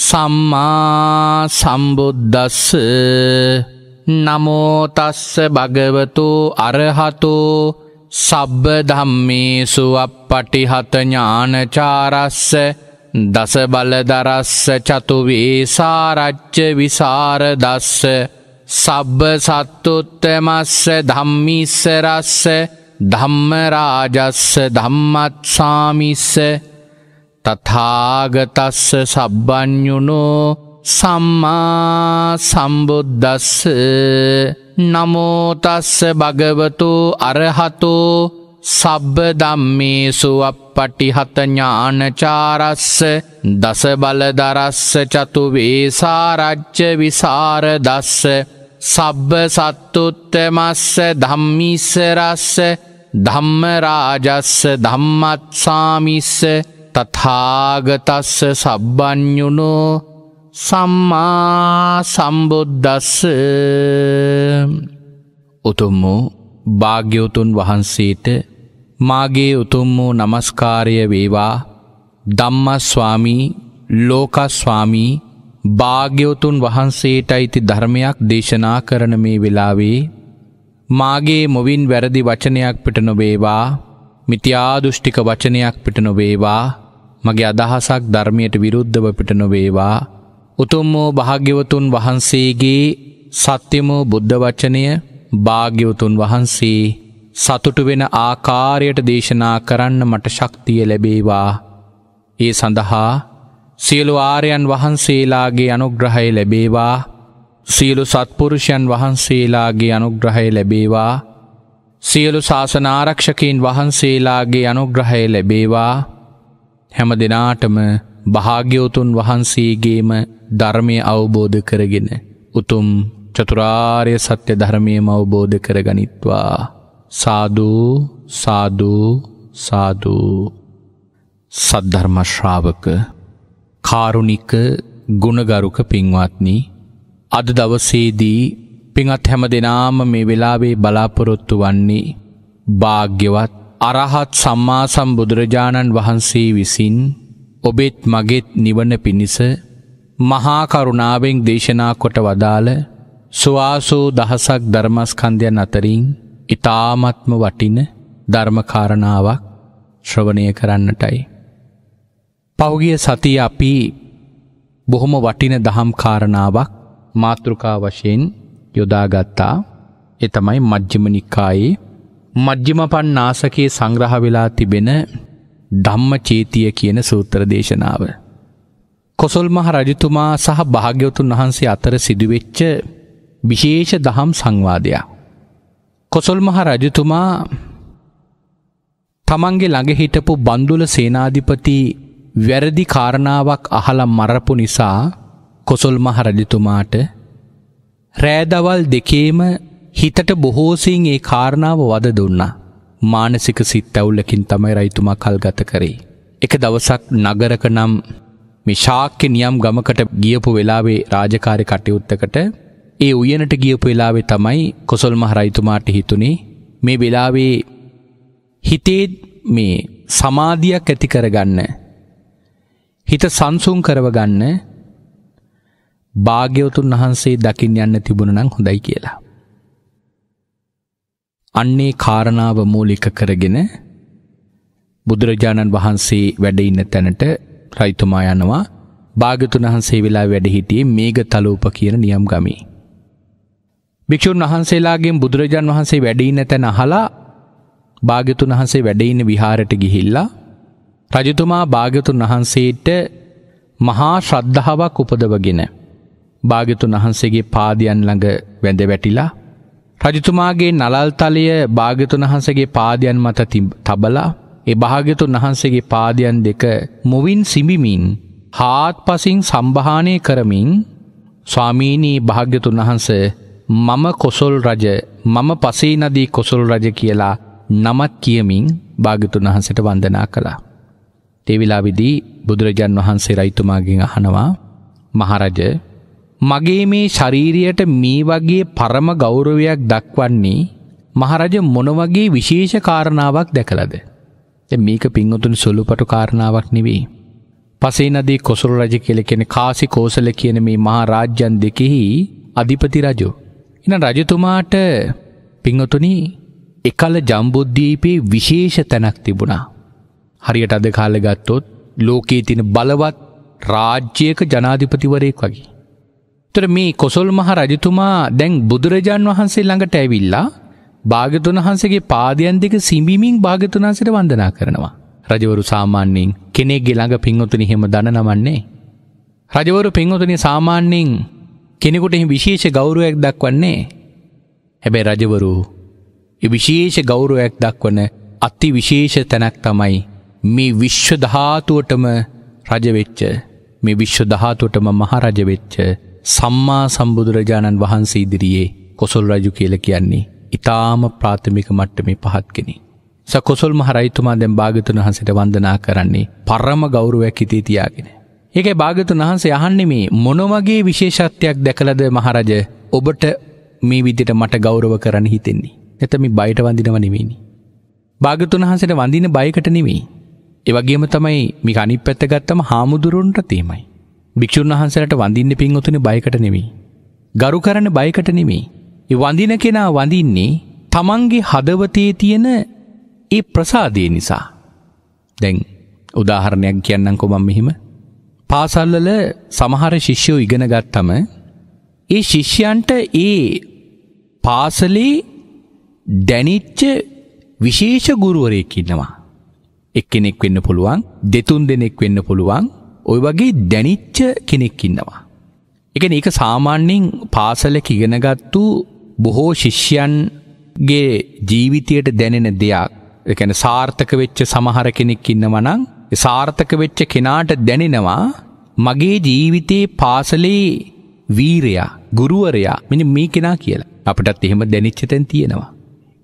සම්මා සම්බුද්දස්ස නමෝතස්ස භගවතු අරහතු සබ්බ ධම්මේසු අපපටිහත ඥානචාරස්ස දස බලදරස්ස චතුවේසාරච්ච විසාරදස්ස සබ්බ සත්තුත්තමස්ස ධම්මිස්සරස්ස ධම්මරාජස්ස ධම්මත්සාමිස්ස තථාගතස්ස සබ්බඥුනෝ සම්මා සම්බුද්දස්ස නමෝතස්ස භගවතු අරහතෝ සබ්බ ධම්මේසු අප්පටිහත ඥානචාරස්ස දස බලදරස්ස චතු වේසාරජ්‍ය විසරදස්ස සබ්බ සත්තුත්තමස්ස ධම්මිස්ස රස්ස ධම්ම රාජස්ස ධම්මත්සාමිස්ස තථාගතස්ස සබ්බ්ඥුණෝ සම්මා සම්බුද්ධස්ස උතුම් වූ භාග්‍යවතුන් වහන්සේට මාගේ උතුම් වූ නමස්කාරය වේවා ධම්මස්වාමී ලෝකස්වාමී භාග්‍යවතුන් වහන්සේට අයිති ධර්මයක් දේශනා කරන මේ වෙලාවේ මාගේ මොවින් වැරදි වචනයක් පිට නොවේවා මිත්‍යාදෘෂ්ටික වචනයක් පිට නොවේවා මගේ අදහසක් ධර්මයට විරුද්ධව පිට නොවේවා උතුම් වූ භාග්‍යවතුන් වහන්සේගේ සත්‍යම බුද්ධ වචනය භාග්‍යවතුන් වහන්සේ සතුටු වෙන ආකාරයට දේශනා කරන්න මට ශක්තිය ලැබේවා ඒ සඳහා සියලු ආරයන් වහන්සේලාගේ අනුග්‍රහය ලැබේවා සියලු සත්පුරුෂයන් වහන්සේලාගේ අනුග්‍රහය ලැබේවා සියලු ශාසනාරක්ෂකීන් වහන්සේලාගේ අනුග්‍රහය ලැබේවා හැම දෙනාටම භාග්‍යවතුන් වහන්සේගේම ධර්මය අවබෝධ කරගෙන උතුම් චතුරාර්ය සත්‍ය ධර්මයම අවබෝධ කරගනිත්වා සාධූ සාධූ සාධූ සද්ධර්මශ්‍රාවක කාරුණික ගුණගරුක පින්වත්නි අද දවසේදී පින්වත් හැම දෙනාම මේ වෙලාවේ බලාපොරොත්තු වන්නේ භාග්‍යවත් අරහත් සම්මා සම්බුදුරජාණන් වහන්සේ විසින් ඔබෙත් මගෙත් නිවන පිණිස මහාකරුණාවෙන් දේශනා කොට වදාළ ස්වාසෝ දහසක් ධර්මස්කන්ධයන් අතරින් ඉතාමත්ම වටින ධර්මකාරණාවක් ශ්‍රවණය කරන්නටයි. පෞගිය සති අපි බොහොම වටින දහම් කාරණාවක් මාතෘකා වශයෙන් යොදාගත්තා එතමයි මජ්්‍යමනිකායේ මජ්්‍යමපන් නාසකයේ සංග්‍රහ වෙලා තිබෙන ධම්ම චේතිය කියන සූත්‍ර දේශනාව. කොසොල් මහ රජතුමා සහ භාග්‍යවතුන් වහන්සේ අතර සිදුවෙච්ච විශේෂ දහම් සංවාදයක්. කොසොල් මහ රජතුමා තමන්ගේ ළඟ හිටපු බන්දුල සේනාධිපති වැරදි කාරණාවක් අහලා මරපු නිසා කොසොල් මහ රජතුමාට රෑදවල් දෙකේම හිතට බොහෝසයෙන් ඒ කාරණාව වද දුන්නා. මානසික සිත් ඇවුල්ලකින් තමයි රයිතුමා කල් ගත කරේ. එක දවසක් නගරක නම් මිශාක්‍ය නියම් ගමකට ගියපු වෙලාවේ රාජකාරි කටයුත්තකට ඒ උයනට ගියපු වෙලාවේ තමයි කොසල් මහ රයිතුමාට හිතුනේ මේ වෙලාවේ හිතේ මේ සමාධියක් ඇති කරගන්න හිත සංසුන් කරවගන්න භාග්‍යවතුන් වහන්සේ දකිින් යන්න තිබුණ නම් හොඳයි කියලා. අන්නේ කාරණාව මූලික කරගෙන බුදුරජාණන් වහන්සේ වැඩ ඉන්න තැනට රයිතුමා යනවා භාග්‍යතුන් වහන්සේ වෙලා වැඩ හිටියේ මේඝතලූප කියන නියම් ගමේ. භික්ෂුන් වහන්සේලාගෙන් බුදුරජාණන් වහන්සේ වැඩ ඉන්න තැන අහලා භාග්‍යතුන් වහන්සේ වැඩ ඉන්න විහාරයට ගිහිල්ලා රජතුමා භාග්‍යතුන් වහන්සේට මහා ශ්‍රද්ධාවක් උපදවගෙන භාග්‍යතුන් වහන්සේගේ පාදයන් ළඟ වැඳ වැටිලා රජතුමාගේ නලල් තලය භාග්‍යතුන් වහන්සේගේ පාදයන් මත තබලා ඒ භාග්‍යතුන් වහන්සේගේ පාදයන් දෙක මොවින් සිඹිමින් හාත්පසින් සම්භාහනය කරමින් ස්වාමීනී භාග්‍යතුන් වහන්ස මම කොසල් රජ මම පසේ නදී කොසල් රජ කියලා නමත් කියමින් භාග්‍යතුන් වහන්සේට වන්දනා කළා. ඒ විලාවේදී බුදුරජාන් වහන්සේ රයිතුමාගෙන් අහනවා මහරජා මගේ මේ ශරීරයට මේ වගේ පරම ගෞරවයක් දක්වන්නේ මහරජ මොන වගේ විශේෂ කාරණාවක් දැකලද? දැන් මේක පින්වතුන් සුළුපටු කාරණාවක් නෙවෙයි. පසේනදී කොසල් රජ කියලා කියන කාසි කෝසල කියන මේ මහා රාජ්‍යන් දෙකෙහි අධිපති රජු. එහෙනම් රජතුමාට පින්වතුනි එකල ජම්බුද්දීපේ විශේෂ තැනක් තිබුණා. හරියට අද කාලේ ගත්තොත් ලෝකයේ තියෙන බලවත් රාජ්‍යයක ජනාධිපතිවරයෙක් වගේ. තොර මේ කොසොල් මහ රජතුමා දැන් බුදුරජාන් වහන්සේ ළඟට ඇවිල්ලා භාගතුන් වහන්සේගේ පාදයන් දෙක සිඹිමින් භාගතුන් වහන්සේට වන්දනා කරනවා. රජවරු සාමාන්‍යයෙන් කෙනෙක්ගේ ළඟ පින්වතුනි හිම දන නමන්නේ. රජවරු පින්වතුනි සාමාන්‍යයෙන් කෙනෙකුට එහි විශේෂ ගෞරවයක් දක්වන්නේ. හැබැයි රජවරු ඒ විශේෂ ගෞරවයක් දක්වන අති විශේෂ තැනක් තමයි මේ විශ්ව ධාතුවටම රජ වෙච්ච මේ විශ්ව ධාතුවටම මහ රජ වෙච්ච සම්මා සම්බුදුරජාණන් වහන්සේ ඉදිරියේ කොසොල් රජු කියල කියන්නේ ඉතාම ප්‍රාථමික මට්ටමේ පහත් කෙනෙ. සකොසොල් මහරයිතුමා දැම් භාගතුන් වහන්සට වන්දනා කරන්නේ පරම ගෞරුවයක් හිතේ තියාගෙන. ඒකයි භාගතුන් වහන්සේ අහන්නෙ මේ මොනවගේ විශේෂත්වයක් දැකලද මහරජ ඔබට මේ විදිට මට ගෞරව කරන්න හිතෙන්නේ. එතමි බයට වඳිනව නෙවෙනි. භාගතුන් වහන්සට වඳින බයකට නෙවෙයි. එවගේම තමයි මි අනිත් පැත්තගත්තම හාමුදුරුන්ට තේමයි. භික්‍ෂූන් වහන්සලට වඳින්න පින්වතුනි බයකට නෙමේ. ගරු කරන බයකට නෙමේ. ඒ වඳින කෙනා වඳින්නේ තමන්ගේ හදවතේ තියෙන ඒ ප්‍රසාදය නිසා. දැන් උදාහරණයක් කියන්නම් කොමම් මෙහිම. පාසල්වල සමහර ශිෂ්‍යෝ ඉගෙන ගත්තම ඒ ශිෂ්‍යයන්ට ඒ පාසලේ දැනිච්ච විශේෂ ගුරුවරයෙක් ඉන්නවා. එක්කෙනෙක් වෙන්න පුළුවන්, දෙතුන් දෙනෙක් වෙන්න පුළුවන්, ඔය වගේ දැනිච්ච කෙනෙක් ඉන්නවා. එක ඒක සාමාන්‍යෙන් පාසල කිගෙනගත්තු බොහෝ ශිෂ්‍යන්ගේ ජීවිතයට දැනෙන දෙයක් එකන සාර්ථක වෙච්ච සමහර කෙනෙක් ඉන්නවනං සාර්ථක වෙච්ච කෙනාට දැනෙනවා මගේ ජීවිතයේ පාසලේ වීරයා ගුරුවරයා මෙනි මේ කෙනා කියලා අපටත් එහෙම දැනිච්චතැන් තියෙනවා.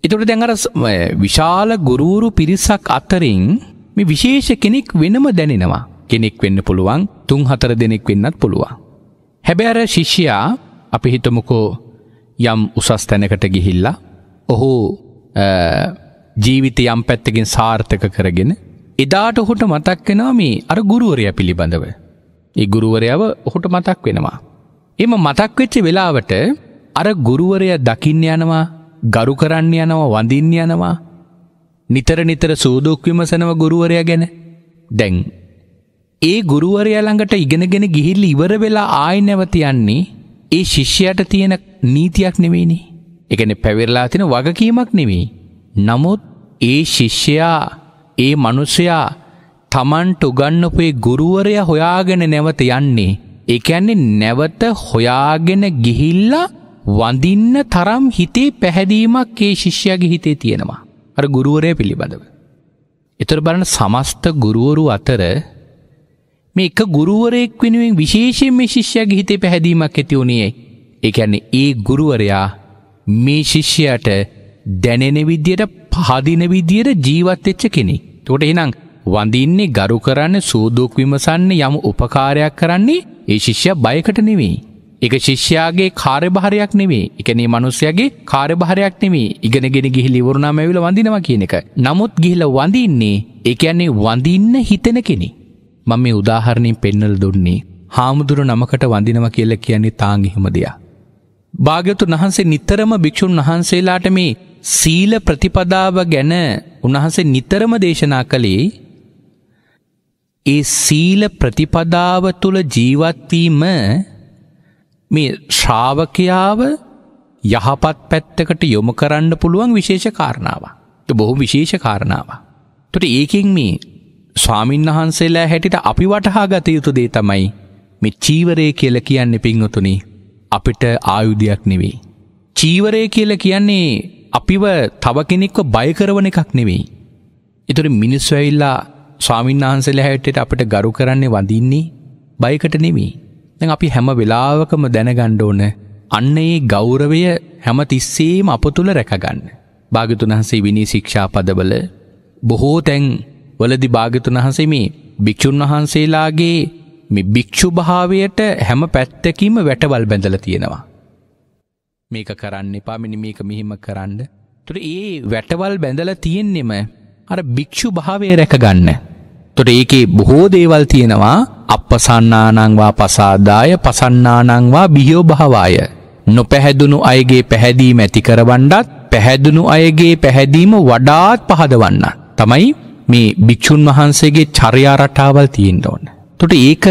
එතොට දැඟර විශාල ගුරුවරු පිරිසක් අතරින් මේ විශේෂ කෙනෙක් වෙනම දැනෙනවා. කෙනෙක් වෙන්න පුළුවන් තුන් හතර දෙනෙක් වෙන්නත් පුළුවන්. හැබෑර ශිෂ්‍යයා අපි හිතමුකෝ යම් උසස් තැනකට ගිහිල්ලා ඔහු ජීවිත යම් පැත්තකින් සාර්ථක කරගෙන එදාට ඔහුට මතක් වෙනවා මේ අර ගුරුවරයා පිළිබඳව. ඒ ගුරුවරයාව ඔහුට මතක් වෙනවා. එම මතක් වෙච්ච වෙලාවට අර ගුරුවරයා දකින්න යනවා, ගරු කරන්න යනවා, වඳින්න යනවා. නිතර නිතර සූදුක් විමසනව ගුරුවරයා ගැන. දැන් ඒ ගුරුවරයා ළඟට ඉගෙනගෙන ගිහිල්ල ඉවර වෙලා ආයෙ නැවතියන්නේ ඒ ශිෂ්‍යයට තියෙන නීතියක් නෙවෙයිනේ. ඒ කියන්නේ පැවිරලා තියෙන වගකීමක් නෙවෙයි. නමුත් ඒ ශිෂ්‍යයා ඒ මිනිසයා Tamanට උගන්වපු ඒ ගුරුවරයා හොයාගෙන නැවත යන්නේ. ඒ කියන්නේ නැවත හොයාගෙන ගිහිල්ලා වඳින්න තරම් හිතේ පැහැදීමක් ඒ ශිෂ්‍යයාගේ හිතේ තියෙනවා. අර ගුරුවරයා පිළිබඳව. ඒතර බලන සමස්ත ගුරුවරු අතර මේ එක ගුරුවරයෙක් වෙනුවෙන් විශේෂයෙන් මේ ශිෂ්‍යයාගේ හිතේ පැහැදීමක් ඇති වුණේයි. ඒ කියන්නේ ඒ ගුරුවරයා මේ ශිෂ්‍යයාට දැනෙන විදියට පහදින විදියට ජීවත් වෙච්ච කෙනෙක්. ඒකට එහෙනම් වඳින්නේ ගරු කරන්න සූදුක් විමසන්න යම් උපකාරයක් කරන්නේ ඒ ශිෂ්‍යයා බයකට නෙවෙයි. ඒක ශිෂ්‍යයාගේ කාර්යභාරයක් නෙවෙයි. ඒ කියන්නේ මිනිස්යාගේ කාර්යභාරයක් නෙවෙයි. ඉගෙනගෙන ගිහිලි ඉවරුනාම ඇවිල්ලා වඳිනවා කියන එක. නමුත් ගිහිල්ලා වඳින්නේ ඒ කියන්නේ වඳින්න හිතෙන කෙනෙක්. මම මේ උදාහරණින් පෙන්නල් දුන්නේ හාමුදුරු නමකට වඳිනව කියල කියන්නේ තාංගිහිම දෙයක්. භාග්‍යතුන් වහන්සේ නිතරම භික්‍ෂූන් වහන්සේලාට මේ සීල ප්‍රතිපදාව ගැන උන්වහන්සේ නිතරම දේශනා කළේ ඒ සීල ප්‍රතිපදාව තුළ ජීවත්වීම මේ ශ්‍රාවකයාව යහපත් පැත්තකට යොමු කරන්න පුළුවන් විශේෂ කාරණාව. බොහෝ විශේෂ කාරණාව. තුට ඒකෙන් මේ ස්වාමින් වහන්සේලා හැටිට අපි වටහා ගත යුතු දේ තමයි මෙ චීවරය කියල කියන්න පිංහතුනි අපිට ආයුධයක් නෙවෙයි. චීවරය කියල කියන්නේ අපිව තව කෙනෙක්ව බයකරවන එකක් නෙවෙයි. ඉතුරි මිනිස්සු ඇවිල්ලා ස්වාමීන් වහන්සේලා හැටියට අපිට ගරු කරන්නේ වඳින්නේ බයකට නෙවෙයි. දැන් අපි හැම වෙලාවකම දැනගන්න ඕන අන්න ඒ ගෞරවය හැම තිස්සෙම අප තුල රැකගන්න. භාග්‍යතුන් වහන්සේ විනී ශික්ෂා පදවල බොහෝ තැන් වලදි භාගතුන් වහන්සේ මේ භික්ෂුන් වහන්සේලාගේ මේ භික්ෂු භාවයට හැම පැත්තකින්ම වැටවල් බැඳලා තියෙනවා. මේක කරන්න එපා මෙන්න මේක මෙහිම කරන්න. ඒතර ඒ වැටවල් බැඳලා තියෙන්නෙම අර භික්ෂු භාවය රැකගන්න. ඒතර ඒකේ බොහෝ දේවල් තියෙනවා. අප්පසන්නානංවා පසාදාය පසන්නානංවා බිහියෝ භාවාය. නොපැහැදුණු අයගේ පැහැදීම ඇති කරවන්නත් පැහැදුණු අයගේ පැහැදීම වඩාත් පහදවන්න. තමයි මේ භික්‍ෂූන් වහන්සේගේ චර්යා රටාවල් තියෙන්ට ඕන්න. තොට ඒක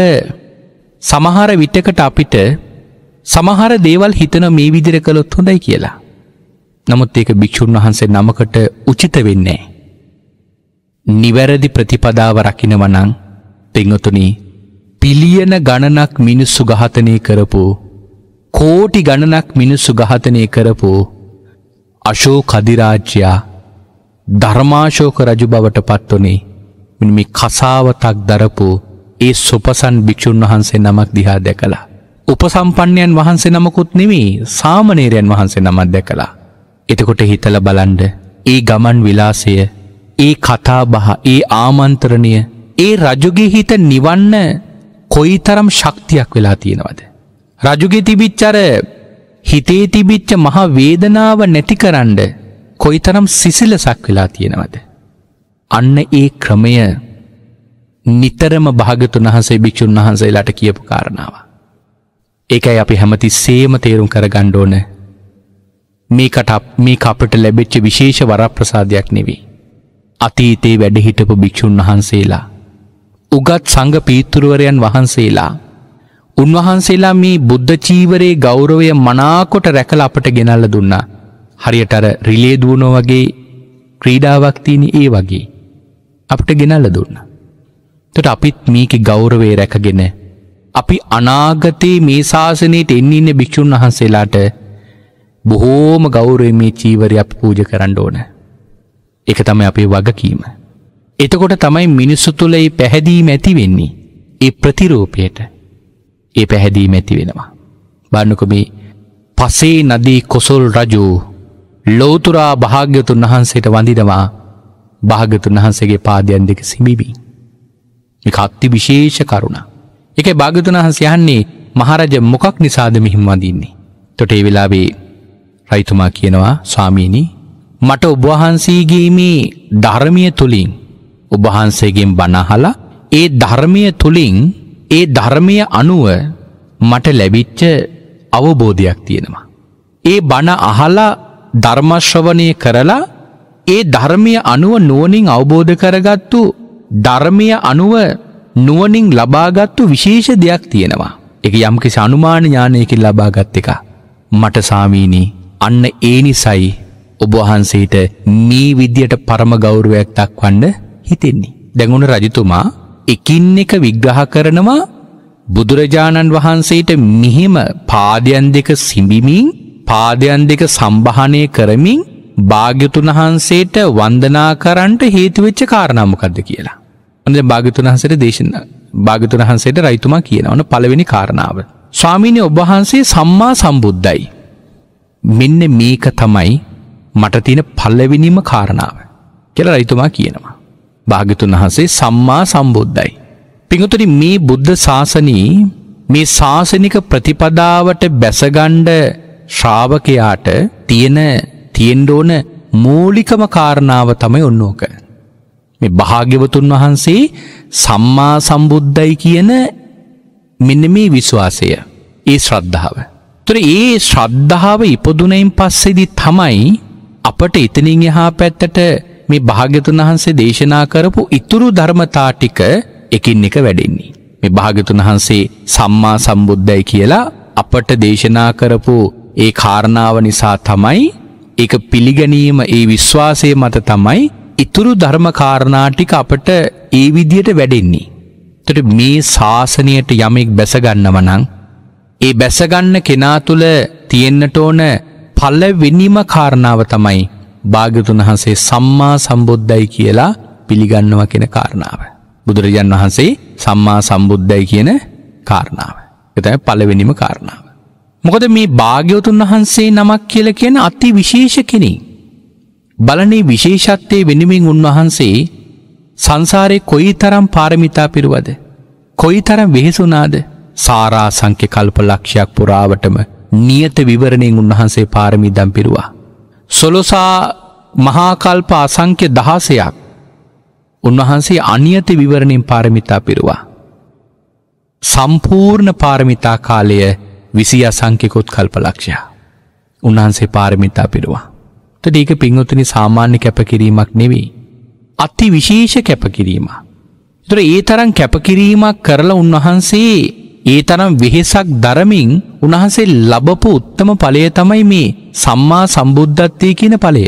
සමහර විටකට අපිට සමහර දේවල් හිතන මේ විදිර කළොත් හොඳයි කියලා. නමුත් ඒක භික්‍ෂූන් වහන්සේ නමකට උචිත වෙන්නේ. නිවැරදි ප්‍රතිපදාව රකිනවනං පෙංවතුනී පිලියන ගණනක් මිනිස්සු ගහතනය කරපු කෝටි ගණනක් මිනිස්සු ගහතනය කරපු අශෝ කදිරාජ්‍යයා ධර්මාශෝක රජු බවට පත්වනේ මෙනි මේ කසාවතක් දරපු ඒ සොපසන් භික්‍ෂූන් වහන්සේ නමක් දිහා දැකලා. උපසම්පන්නයන් වහන්සේ නමකුත් නෙමේ සාමනේරයන් වහන්සේ නමත් දැකලා. එතකොට හිතල බලන්ඩ ඒ ගමන් විලාසය ඒ කතාබහ ඒ ආමන්ත්‍රණය ඒ රජුගේ හිත නිවන්න කොයි තරම් ශක්තියක් වෙලා තියෙනවද. රජුගෙ තිබිච්චර හිතේ තිබිච්ච මහා වේදනාව නැති කරන්ඩ කොයිතරම් සිසිලසක් වෙලා තියෙනවද. අන්න ඒ ක්‍රමය නිතරම භාගතුන් වහන්සේ භික්‍ෂූන් වහන්සේලාට කියපු කාරණාව. ඒකයි අපි හැමති සේම තේරුම් කර ගණ්ඩෝන මේකට මේ අපට ලැබෙච්ච විශේෂ වරප්‍රසාධයක් නෙවී. අතීතේ වැඩහිටපු භික්‍ෂූන් වහන්සේලා. උගත් සංඝ පීතුරුවරයන් වහන්සේලා උන්වහන්සේලා මේ බුද්ධ චීවරයේ ගෞරවය මනාකොට රැකල අපට ගෙනල්ල දුන්නා හරියට අර රිලේ දුවනෝ වගේ ක්‍රීඩාවක් තියෙන ඒ වගේ අපිට ගෙනල්ලා දුන්නා. එතකොට අපිත් මේකේ ගෞරවය රැකගෙන අපි අනාගතේ මේ ශාසනයට එන්න ඉන්න භික්ෂුන් වහන්සේලාට බොහෝම ගෞරවයෙන් මේ චීවරය අපි පූජා කරන්න ඕන. ඒක තමයි අපේ වගකීම. එතකොට තමයි මිනිස්සු තුළ ඒ පැහැදීම ඇති වෙන්නේ. ඒ ප්‍රතිරූපයට ඒ පැහැදීම ඇති වෙනවා. බන්නකො මේ පසේ නදී කොසොල් රජු ලෝතුරා භාග්‍යතුන් වහන්සේට වඳිනවා භාගතුන් වහන්සේගේ පාදයන් දෙක සිමිබී. එක අත්ති විශේෂ කරුණ. එක භාගතුන් වහන්ස යන්නේ මහරජ මොකක් නිසාද මිහිම් වඳින්නේ. තොට ඒ වෙලාවේ රයිතුමා කියනවා ස්වාමීණී මට ඔබවහන්සේගේ මේ ධර්මය තුළින් ඔබහන්සේගෙන් බනහලා ඒ ධර්මය තුළින් ඒ ධර්මය අනුව මට ලැබිච්ච අවබෝධයක් තියෙනවා. ඒ බණ අහලා ධර්මශ්‍රවනය කරලා ඒ ධර්මය අනුව නුවනින් අවබෝධ කරගත්තු ධර්මය අනුව නුවනින් ලබාගත්තු විශේෂ දෙයක් තියෙනවා. එක යම්කිසි අනුමාන ඥානයකින් ලබාගත් එක. මට සාමීනී අන්න ඒ නිසයි ඔබවහන්සේට මේ විදියට පරම ගෞරුවයක් දක්වන්න හිතෙන්නේ. දැඟුණ රජතුමා එකින් එක විග්‍රහ කරනවා බුදුරජාණන් වහන්සේට මෙහෙම පාදයන් දෙක සිඹිමින් පාදයන් දෙක සම්භානය කරමින් භාග්‍යතුන් වහන්සේට වන්දනා කරන්නට හේතුවෙච්ච කාරණා මොකද්ද කියලා. මොනද භාග්‍යතුන් වහන්සේට දේශනා භාග්‍යතුන් වහන්සේට රයිතුමා කියනවන පළවෙනි කාරණාව. ස්වාමීනි ඔබ වහන්සේ සම්මා සම්බුද්ධයි. මෙන්න මේක තමයි මට තියෙන පළවෙනිම කාරණාව කියලා රයිතුමා කියනවා. භාග්‍යතුන් වහන්සේ සම්මා සම්බුද්ධයි. පිඟුතුනි මේ බුද්ධ ශාසනයේ මේ ශාසනික ප්‍රතිපදාවට බැසගන්න ශ්‍රාවකයාට තියෙන තියෙන්ඩෝන මූලිකම කාරණාව තමයි ඔන්නෝක. මේ භාග්‍යවතුන් වහන්සේ සම්මා සම්බුද්ධයි කියන මෙන්න මේ විශ්වාසය ඒ ශ්‍රද්ධාව. තුර ඒ ශ්‍රද්ධාව ඉපදුනයින් පස්සෙදි තමයි අපට එතනින් එහා පැත්තට මේ භාග්‍යතුන් වහන්සේ දේශනා කරපු ඉතුරු ධර්මතා ටික එකින් එක වැඩෙන්නේ. මේ භාග්‍යතුන් වහන්සේ සම්මා සම්බුද්ධයි කියලා අපට දේශනා කරපු ඒ කාරණාව නිසා තමයි එක පිළිගැනීම ඒ විශ්වාසය මත තමයි ඉතුරු ධර්මකාරණාටික අපට ඒ විදියට වැඩෙන්නේ. තට මේ ශාසනයට යමෙක් බැසගන්නවනං. ඒ බැසගන්න කෙනා තුළ තියෙන්න්නට ඕන පල්ලවෙනිම කාරණාව තමයි භාගතුන් වහන්සේ සම්මා සම්බුද්ධයි කියලා පිළිගන්නවා කෙන කාරණාව. බුදුරජන් වහන්සේ සම්මා සම්බුද්ධයි කියන කාරණාව. එතැ පලවෙනිම කාරණාව. මොකද මේ භාග්‍යවතුන් වහන්සේ නමක් කියල කියන අති විශේෂ කෙනෙ. බලනේ විශේෂත්වය වෙනමින් උන්වහන්සේ සංසාරය කොයි තරම් පාරමිතා පිරුවද. කොයි තරම් වෙහෙසුනාද සාරා සංක්‍ය කල්ප ලක්ෂයක් පුරාවටම නියත විවරණයෙන් උන්වහන්සේ පාරමිදම් පිරුවා. සොලොසා මහාකල්ප අසංක්‍ය දහසයක් උන්වහන්සේ අනියත විවරණයෙන් පාරමිතා පිරුවා. සම්පූර්ණ පාරමිතා කාලය විසි අසංකෙකොත් කල්පලක්ෂයා. උන්වහන්සේ පාරමිතා පිරුවා. තට ඒක පින්වතුනි සාමාන්‍ය කැපකිරීමක් නෙවෙයි. අත්ති විශේෂ කැපකිරීම. තුර ඒ තරම් කැපකිරීමක් කරලා උන්වහන්සේ ඒ තරම් වෙහෙසක් දරමින් උන්වහන්සේ ලබපු උත්තම ඵලය තමයි මේ සම්මා සම්බුද්ධත්වය කියන ඵලය.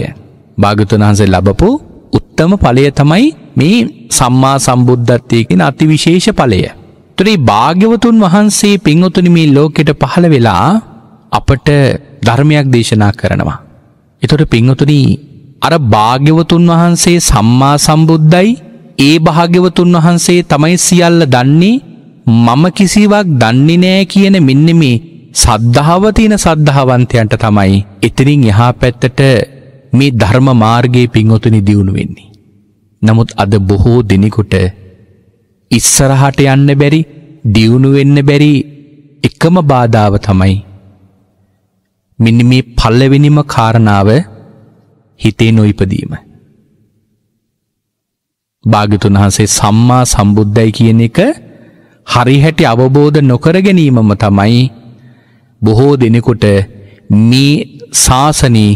භාගතුන් වහන්සේ ලබපු උත්තම ඵලය තමයි මේ සම්මා සම්බුද්ධත්වය කියන අතිවිශේෂ ඵලය. සොත්‍රී භාග්‍යවතුන් වහන්සේ පින්වතුනිමී ලෝකෙට පහළ වෙලා අපට ධර්මයක් දේශනා කරනවා. එතොට පින්වතුනී අර භාග්‍යවතුන් වහන්සේ සම්මා සම්බුද්ධයි ඒ භාග්‍යවතුන් වහන්සේ තමයි සියල්ල දන්නේ මම කිසිවක් දන්නේ නෑ කියන මෙන්න මේ සද්ධාවතින සද්ධාවන්තයන්ට තමයි එතනින් එහා පැත්තට මේ ධර්ම මාර්ගයේ පින්වතුනි දියුණු වෙන්නේ. නමුත් අද බොහෝ දෙනෙකුට ඉස්සරහට යන්න බැරි දියුණු වෙන්න බැරි එකම බාධාව තමයි. මෙන්න මේ පල්ලවෙනිම කාරණාව හිතේ නොයිපදීම. භාගිතුන් වහන්සේ සම්මා සම්බුද්ධයි කියන එක හරිහැටි අවබෝධ නොකර ගැනීමම තමයි බොහෝ දෙනෙකුට මේ ශාසනී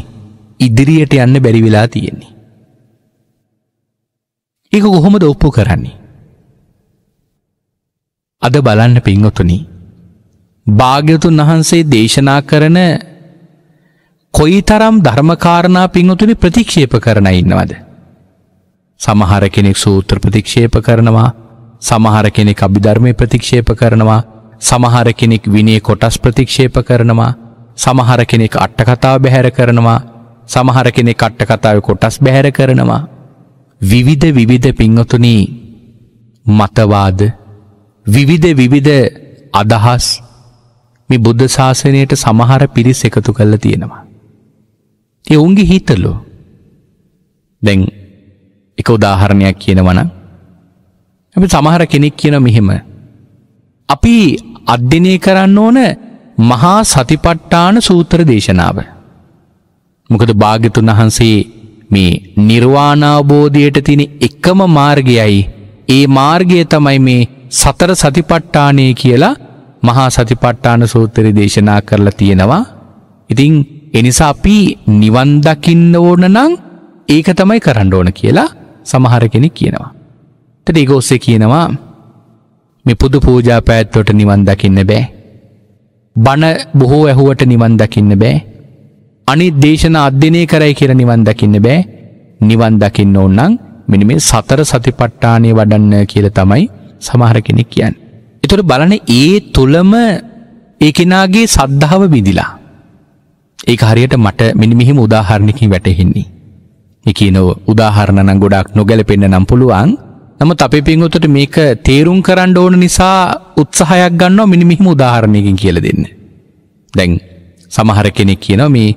ඉදිරියට යන්න බැරි වෙලා තියෙන්නේ. ඒක කොහොමද ඔප්පු කරන්නේ? අද බලන්න පින්වතුනි භාග්‍යතුන් වහන්සේ දේශනා කරන කොයි තරම් ධර්මකාරණා පින්වතුනි ප්‍රතික්ෂේප කරන ඉන්නවද සමහර කෙනෙක් සූත්‍ර ප්‍රතික්ෂේප කරනවා සමහර කෙනෙක් අභිධර්මය ප්‍රතික්ෂේප කරනවා සමහර කෙනෙක් විනේ කොටස් ප්‍රතික්ෂේප කරනවා සමහර කෙනෙක් අට්ටකතාව බැහැර කරනවා සමහර කෙනෙක් අට්ටකතාව කොටස් බැහැර කරනවා විවිධ විවිධ පින්වතුනී මතවාද විවිධ විවිධ අදහස් මේ බුද්ධ ශාසනයට සමහර පිරිස් එකතු කල්ල තියෙනවා. ඒ උන්ගේ හිතල්ලු දැන් එක උදාහරණයක් කියනවන ඇ සමහර කෙනෙක් කියන මෙහෙම අපි අධ්‍යනය කරන්න ඕන මහා සතිපට්ටාන සූත්‍ර දේශනාව. මොකද භාගතුන් වහන්සේ මේ නිර්වාණාවබෝධයට තින එකම මාර්ගයයි ඒ මාර්ගය තමයි මේ සතර සතිපට්ටානය කියලා මහා සතිපට්ටාන සූත්‍රය දේශනා කරලා තියෙනවා. ඉතිං එනිසා අපි නිවන්දකින්න ඕන නං ඒක තමයි කරන්න ඕන කියලා සමහර කෙනෙක් කියනවා. තට ඒක ඔස්සේ කියනවා මේ පුදු පූජා පැත්වට නිවන් දකින්න බෑ. බණ බොහෝ ඇහුවට නිවන් දකින්න බෑ. අනි දේශන අධ්‍යනය කරයි කියර නිවන් දකින්න බෑ නිවන් දකින්න ඕන්නං මිනිමේ සතර සතිපට්ටානය වඩන්න කියල තමයි සමහර කෙනෙක් කියන්න. එතුට බලන ඒ තුළම ඒකෙනාගේ සද්ධාව විදිලා. ඒ හරියට මට මෙනි මෙහිම උදාහරණකින් වැටහෙන්නේ. එකී නොව උදාහරණන ගොඩක් නොගැලපෙන්න්න නම් පුළුවන් නමුත් අපේ පින්වතුට මේක තේරුම් කරන්න ඕන නිසා උත්සාහයක් ගන්නවා මිනිමිහිම උදාහරණයකින් කියල දෙන්න. දැන් සමහර කෙනෙක් කියනවා මේ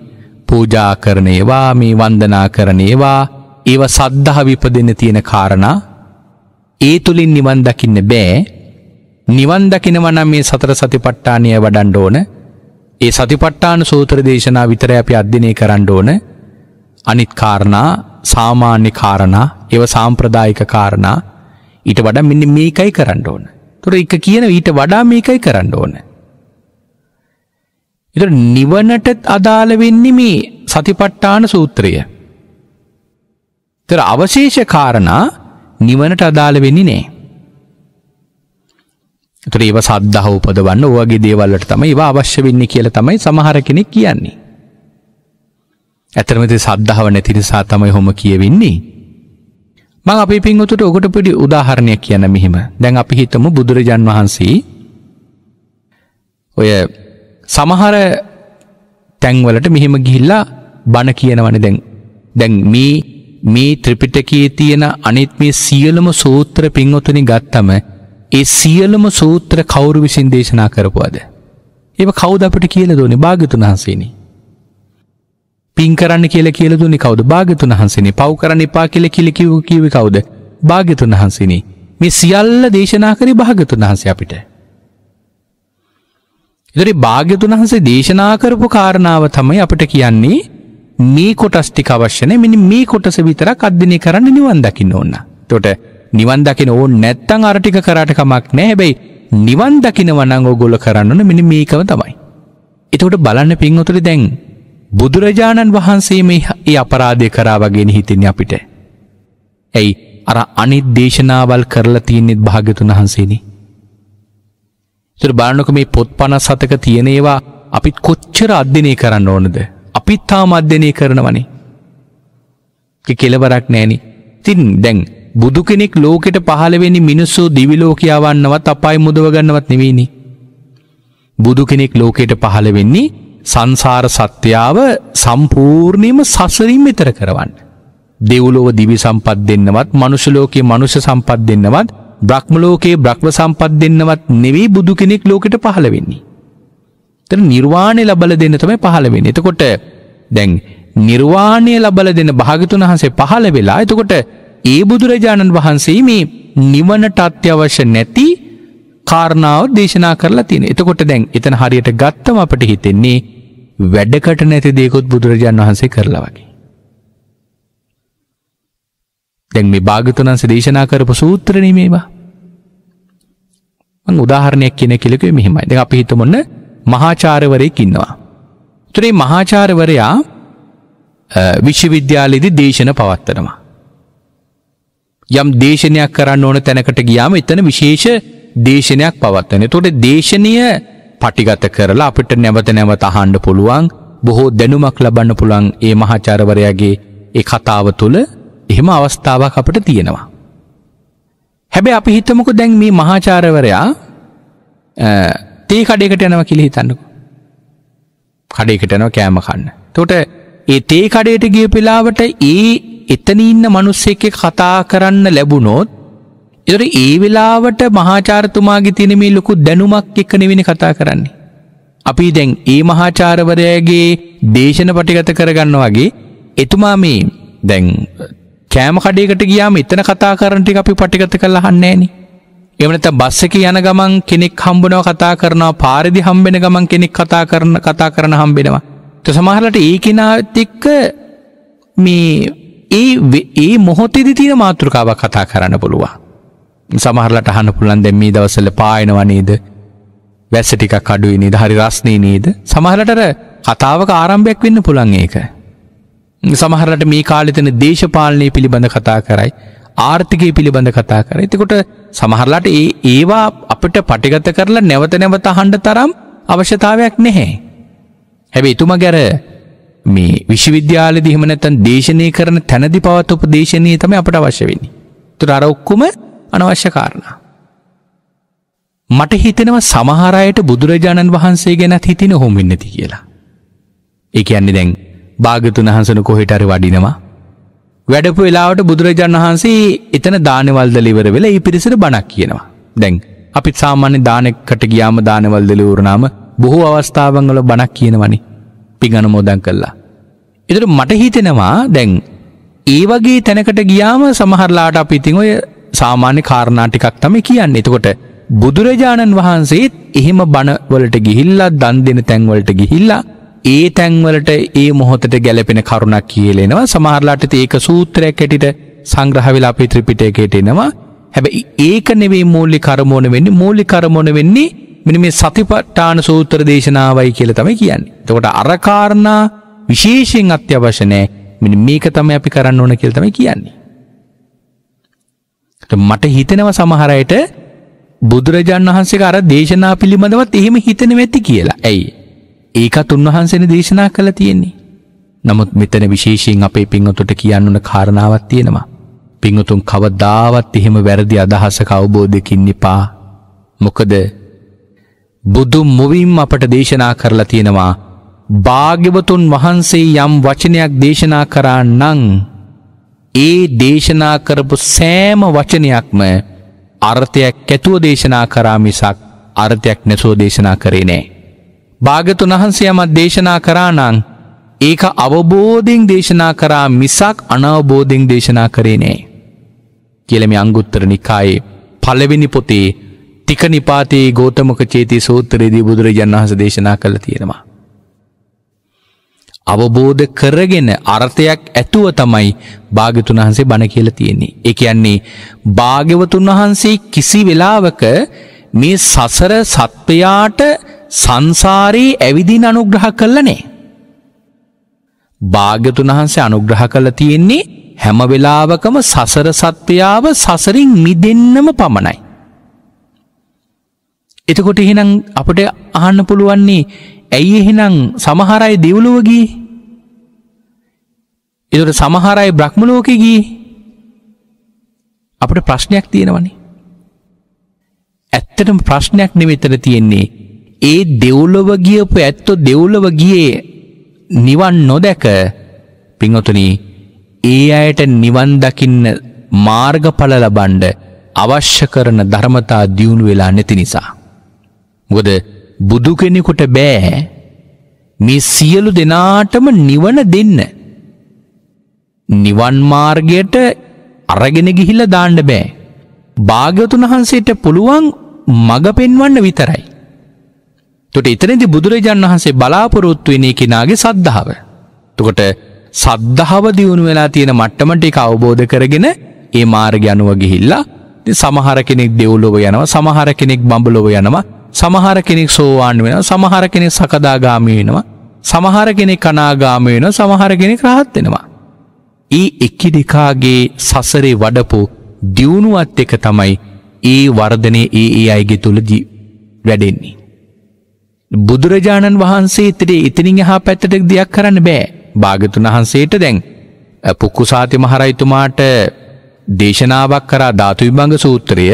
පූජා කරන ඒවා මේ වන්දනා කරන ඒවා ඒව සද්ධහ විප දෙන්න තියෙන කාරණා ඒ තුලින් නිවන් දකින්න බෑ. නිවන් දකිනවා නම් මේ සතර සතිපට්ඨානය වඩන්න ඕන. ඒ සතිපට්ඨාන සූත්‍ර දේශනා විතරයි අපි අධ්‍යයනය කරන්න ඕන. අනිත් කාරණා සාමාන්‍ය කාරණා, ඒව සාම්ප්‍රදායික කාරණා ඊට වඩා මෙන්න මේකයි කරන්න ඕන. ඒතොර එක කියන ඊට වඩා මේකයි කරන්න ඕන. ඒතොර නිවනට අදාළ වෙන්නේ මේ සතිපට්ඨාන සූත්‍රය. ඒතර අවශේෂ කාරණා නිවනට අදාළ වෙන්නේ නෑ. ඒතර ඒව සද්ධාව උපදවන්න ඔයගේ දේවල් වලට තමයි ඒව අවශ්‍ය වෙන්නේ කියලා තමයි සමහර කෙනෙක් කියන්නේ. ඇත්තටම ඉතින් සද්ධාව නැති නිසා තමයි හොම කියවෙන්නේ. මම අපේ පින්වතුන්ට ඔකට පොඩි උදාහරණයක් කියන්න මෙහෙම. දැන් අපි හිතමු බුදුරජාන් වහන්සේ ඔය සමහර තැන්වලට මෙහෙම ගිහිල්ලා බණ කියනවනේ දැන් දැන් මේ මේ ත්‍රිපිටකයේ තියෙන අනිත් මේ සියලුම සූත්‍ර පින්වතුනි ගත්තම ඒ සියලුම සූත්‍ර කවුරු විසින් දේශනා කරපුවද? ඒව කවුද අපිට කියලා දුන්නේ? භාග්‍යතුන් වහන්සේනේ. පින් කරන්න කියලා කියලා දුන්නේ කවුද? භාග්‍යතුන් වහන්සේනේ. පව් කරන්න එපා කියලා කියලා කිව්ව කිව්වේ කවුද? භාග්‍යතුන් වහන්සේනේ. මේ සියල්ල දේශනා කරේ භාග්‍යතුන් වහන්සේ අපිට. ඉතින් භාග්‍යතුන් වහන්සේ දේශනා කරපු කාරණාව තමයි අපිට කියන්නේ මේ කොටස් ටික අවශ්‍ය නැහැ. මෙන්න මේ කොටස විතරක් අධ්‍යයනය කරන්න නිවන් දකින්න ඕන. එතකොට නිවන් දකින්න ඕන නැත්නම් අර ටික කරාට කමක් නැහැ. හැබැයි නිවන් දකින්නවා නම් ඕගොල්ලෝ කරන්න ඕන මෙන්න මේකම තමයි. එතකොට බලන්න පින්වතුනි දැන් බුදුරජාණන් වහන්සේ මේ ඒ අපරාධය කරා වගේ හිතෙන්නේ අපිට. ඇයි අර අනිත් දේශනාවල් කරලා තියෙන්නේ භාග්‍යතුන් වහන්සේනේ. ඒතර බලන්නකො මේ පොත් 57ක තියෙන ඒවා අපිත් කොච්චර අධ්‍යයනය කරන්න ඕනද? අපිත්තා මධ්‍යනය කරනවනේ. කෙලවරක් නෑනි. තින් දැන් බුදු කෙනෙක් ලෝකෙට පහළවෙනි මිනිස්සු දිවිලෝකයාවන්නවත් අපයි මුදවගන්නවත් නෙවෙනි. බුදු කෙනෙක් ලෝකෙට පහළ වෙන්නේ සංසාර සත්‍යාව සම්පූර්ණයම සසරින් මෙතර කරවන්න. දෙව්ලොව දිවි සම්පත් දෙන්නවත් මනුෂලෝකයේ මනුෂ්‍ය සම්පත් දෙන්නවත් බ්‍රහ්මලෝකයේ බ්‍රහ්ම සම්පත් දෙන්නවත් නෙවෙයි බුදු කෙනෙක් ලෝකෙට පහළ වෙන්නේ. ඒතර නිර්වාණය ලබල දෙන්න තමයි පහළ වෙන්නේ. එතකොට දැන් නිර්වාණය ලබල දෙන භාගතුන් වහන්සේ පහළ වෙලා එතකොට ඒ බුදුරජාණන් වහන්සේ මේ නිවනට අත්‍යවශ්‍ය නැති කාරණාව දේශනා කරලා තියෙන. එතකොට දැන් එතන හරියට ගත්තම අපට හිතෙන්නේ වැඩකට නැති දේකුත් බුදුරජාණන් වහන්සේ කරලා වගේ. දැන් මේ භාගතුන් වහන්සේ දේශනා කරපු සූත්‍රනේ මේවා. මං උදාහරණයක් කියන කෙලෙකුවේ මෙහෙමයි. දැන් අපි හිතමුන්න මහාචාර්යවරයෙක් ඉන්නවා. තුරේ මහාචාරවරයා විශ්වවිද්‍යාලෙදි දේශන පවත්තනවා. යම් දේශනයක් කරන්න ඕන තැනකට ගියාම එතන විශේෂ දේශනයක් පවත්වන. තොට දේශනය පටිගත කරලා අපිට නැවත නැවත අහන්ඩ පුළුවන් බොහෝ දැනුමක් ලබන්න පුළන් ඒ මහාචාරවරයාගේ ඒ කතාව තුළ එහෙම අවස්ථාවක් අපට තියෙනවා. හැබැ අපි හිතමකු දැන් මේ මහාචාරවරයා තේ කඩේකට යනව කිලි හිතන්නකු. කඩේකට යනවා කෑම කන්න. එතකොට ඒ තේ කඩේට ගිය වෙලාවට ඒ එතන ඉන්න මිනිස්සෙක් කතා කරන්න ලැබුණොත් ඒතර ඒ වෙලාවට මහාචාර්යතුමාගේ තියෙන මේ ලොකු දැනුමක් එක්ක නෙවෙයි කතා කරන්නේ. අපි දැන් ඒ මහාචාර්යවරයාගේ දේශන පටිගත කරගන්න වගේ එතුමා මේ දැන් කෑම කඩේකට ගියාම එතන කතා කරන ටික අපි පටිගත කරලා අහන්නේ නෑනේ. එමනත බස්ස එක යන ගමන් කෙනෙක් හම්බනව කතා කරනවා පාරිදි හම්බෙන ගමන් කෙනෙක් කතා කරන කතා කරන හම්බෙනවා. ත සමහරලට ඒ කෙනාත් එක්ක මේ ඒ ඒ මොහොතෙදි තියෙන මාතෘකාවක් කතා කරන්න පුළුවන්. සමහරලට අහන්න පුළුවන් දැන් මේ දවස්වල පායනවා නේද? වැස්ස ටිකක් අඩුයි නේද? හරි රස්නේ නේද? සමහරලට අර කතාවක ආරම්භයක් වෙන්න පුළුවන් ඒක. සමහරලට මේ කාලෙතන දේශපාලනය පිළිබඳ කතා කරයි ආර්ථිකය පිළිබඳ කතා කර එතකොට සමහරලාට ඒ ඒවා අපට පටිගත කරලා නැවත නැවත අහන්ඩ තරම් අවශ්‍යතාවයක් නැහැ. හැබැ ඉතුම ගැර මේ විශ්වවිද්‍යාල දිහමනැතන් දේශනය කරන තැනදි පවත් උප දේශනය තම අපට අවශ්‍ය වෙන්නේ. තුර අර ඔක්කුම අනවශ්‍ය කාරණා. මට හිතෙනවා සමහරයට බුදුරජාණන් වහන්සේ ගැනත් හිතින හොමින්නති කියලා. ඒ කියන්නේ දැන් භාගතුන් වහන්සන කොහෙටර වඩිනවා වැඩපු වෙලාවට බුදුරජාණන් වහන්සේ එතන දානවල්දල ඉවර වෙලා ඒ පිරිසට බණක් කියනවා. දැන් අපි සාමාන්‍ය දානෙකට ගියාම දානවල්දල ඉවරනාම බොහෝ අවස්ථාවන් වල බණක් කියනවනේ. පින් අනුමෝදන් කළා. ඒතර මට හිතෙනවා දැන් ඒ වගේ තැනකට ගියාම සමහරලාට අපි ඉතින් ඔය සාමාන්‍ය කාරණා ටිකක් තමයි කියන්නේ. එතකොට බුදුරජාණන් වහන්සේත් එහෙම බණ වලට ගිහිල්ලා දන් දෙන තැන් වලට ගිහිල්ලා ඒ තැන්වලට ඒ මොහොතට ගැලපෙන කරුණක් කියලෙනවා සමහරලාට ඒක සූත්‍රයක් ඇටිට සංග්‍රහ වෙලා අපේ ත්‍රිපිටයකට එනවා හැබැයි ඒක නෙවෙයි මූල්ලි කරමෝන වෙන්නේ මූලි කරමෝන වෙන්නේ මෙන්න මේ සතිපට්ඨාන සූත්‍ර දේශනාවයි කියලා තමයි කියන්නේ. එතකොට අර කාරණා විශේෂයෙන් අත්‍යවශ්‍ය නැහැ. මෙන්න මේක තමයි අපි කරන්න ඕන කියලා තමයි කියන්නේ. මට හිතෙනවා සමහර අයට බුදුරජාන් වහන්සේගේ අර දේශනා පිළිබඳවත් එහෙම හිතෙන්නේ නැති කියලා. ඇයි? ඒකත් උන්වහන්සේන දේශනා කළ තියෙන්නේ. නමුත් මෙතන විශේෂයෙන් අපේ පින්වතුන්ට කියන්න උන කාරණාවක් තියෙනවා. පින්වතුන් කවදාවත් එහෙම වැරදි අදහසක අවබෝධයකින් ඉපා. මොකද බුදු මුවින් අපට දේශනා කරලා තියෙනවා භාග්‍යවතුන් වහන්සේ යම් වචනයක් දේශනා කරා නම් ඒ දේශනා කරපු සෑම වචනයක්ම අර්ථයක් ඇතුව දේශනා කරා මිසක් අර්ථයක් නැතුව දේශනා කරේ නෑ. භාගතුන් වහන්සේ යමක් දේශනා කරානං ඒක අවබෝධයෙන් දේශනා කරා මිසක් අනවබෝධයෙන් දේශනා කරේ නෑ. කියලම අංගුත්තර නිකායේ පලවෙනි පොතේ ටික නිපාතයේ ගෝතමක චේති සූත්‍රයේදී බුදුරජන් වහස දේශනා කළ තියෙනවා. අවබෝධ කරගෙන අර්ථයක් ඇතුව තමයි භාගතුන් වහන්සේ බණ කියල තියෙන්නේ. එක යන්නේ භාග්‍යවතුන් වහන්සේ කිසි වෙලාවක මේ සසර සත්වයාට සංසාරයේ ඇවිදින් අනුග්‍රහ කල්ලනේ. භාග්‍යතුන් වහන්සේ අනුග්‍රහ කළ තියෙන්නේ හැම වෙලාවකම සසර සත්වයාව සසරින් මිදෙන්නම පමණයි. එතකොට එහෙනම් අපට අහන්න පුළුවන්නේ ඇයි එහෙනම් සමහර අය දෙව්ලොව ගියේ? ඒතකොට සමහර අය බ්‍රහ්ම ලෝකෙ ගියේ. අපිට ප්‍රශ්නයක් තියෙනවනේ. ඇත්තටම ප්‍රශ්නයක් නෙවෙතර තියෙන්නේ ඒ දෙව්ලොව ගියපු ඇත්තො දෙව්ලොව ගියේ නිවන් නොදැක පිංහතුනි ඒ අයට නිවන් දකින්න මාර්ගඵල ලබන්ඩ අවශ්‍ය කරන ධර්මතා දියුණු වෙලා නැති නිසා. ගොද බුදු කෙනෙකුට බෑ මේ සියලු දෙනාටම නිවන දෙන්න. නිවන් මාර්ගයට අරගෙන ගිහිල්ල දාණ්ඩ බෑ. භාග්‍යතුන් වහන්සේට පුළුවන් මඟ පෙන්වන්න විතරයි. තොට එතනදි බුදුරජාණන් වහන්සේ බලාපොරොත්තු වෙනේ කෙනාගේ සද්ධාව. තකොට සද්ධාව දියුණු වෙලා තියෙන මට්ටමට එක අවබෝධ කරගෙන ඒ මාර්ග යනුව ගිහිල්ලා සමහර කෙනෙක් දෙව්ලොව යනවා සමහර කෙනෙක් බඹලොව යනවා සමහර කෙනෙක් සෝවාන් වෙනවා සමහර කෙනෙක් සකදාගාමී වෙනවා සමහර කෙනෙක් අනාගාමී වෙනවා සමහර කෙනෙක් රහත් වෙනවා. ඒ එකිනෙකාගේ සසරේ වඩපු දියුණුවත් එක තමයි ඒ වර්ධනය ඒ ඒ අයගේ තුලදී වැඩෙන්නේ. බුදුරජාණන් වහන්සේ තරේ ඉතිනින් හා පැත්තට දෙයක් කරන්න බෑ භාගතුන් වහන්සේට දැන් පුක්කුසාති මහරයිතුමාට දේශනාවක් කරා ධාතු විභංග සූත්‍රය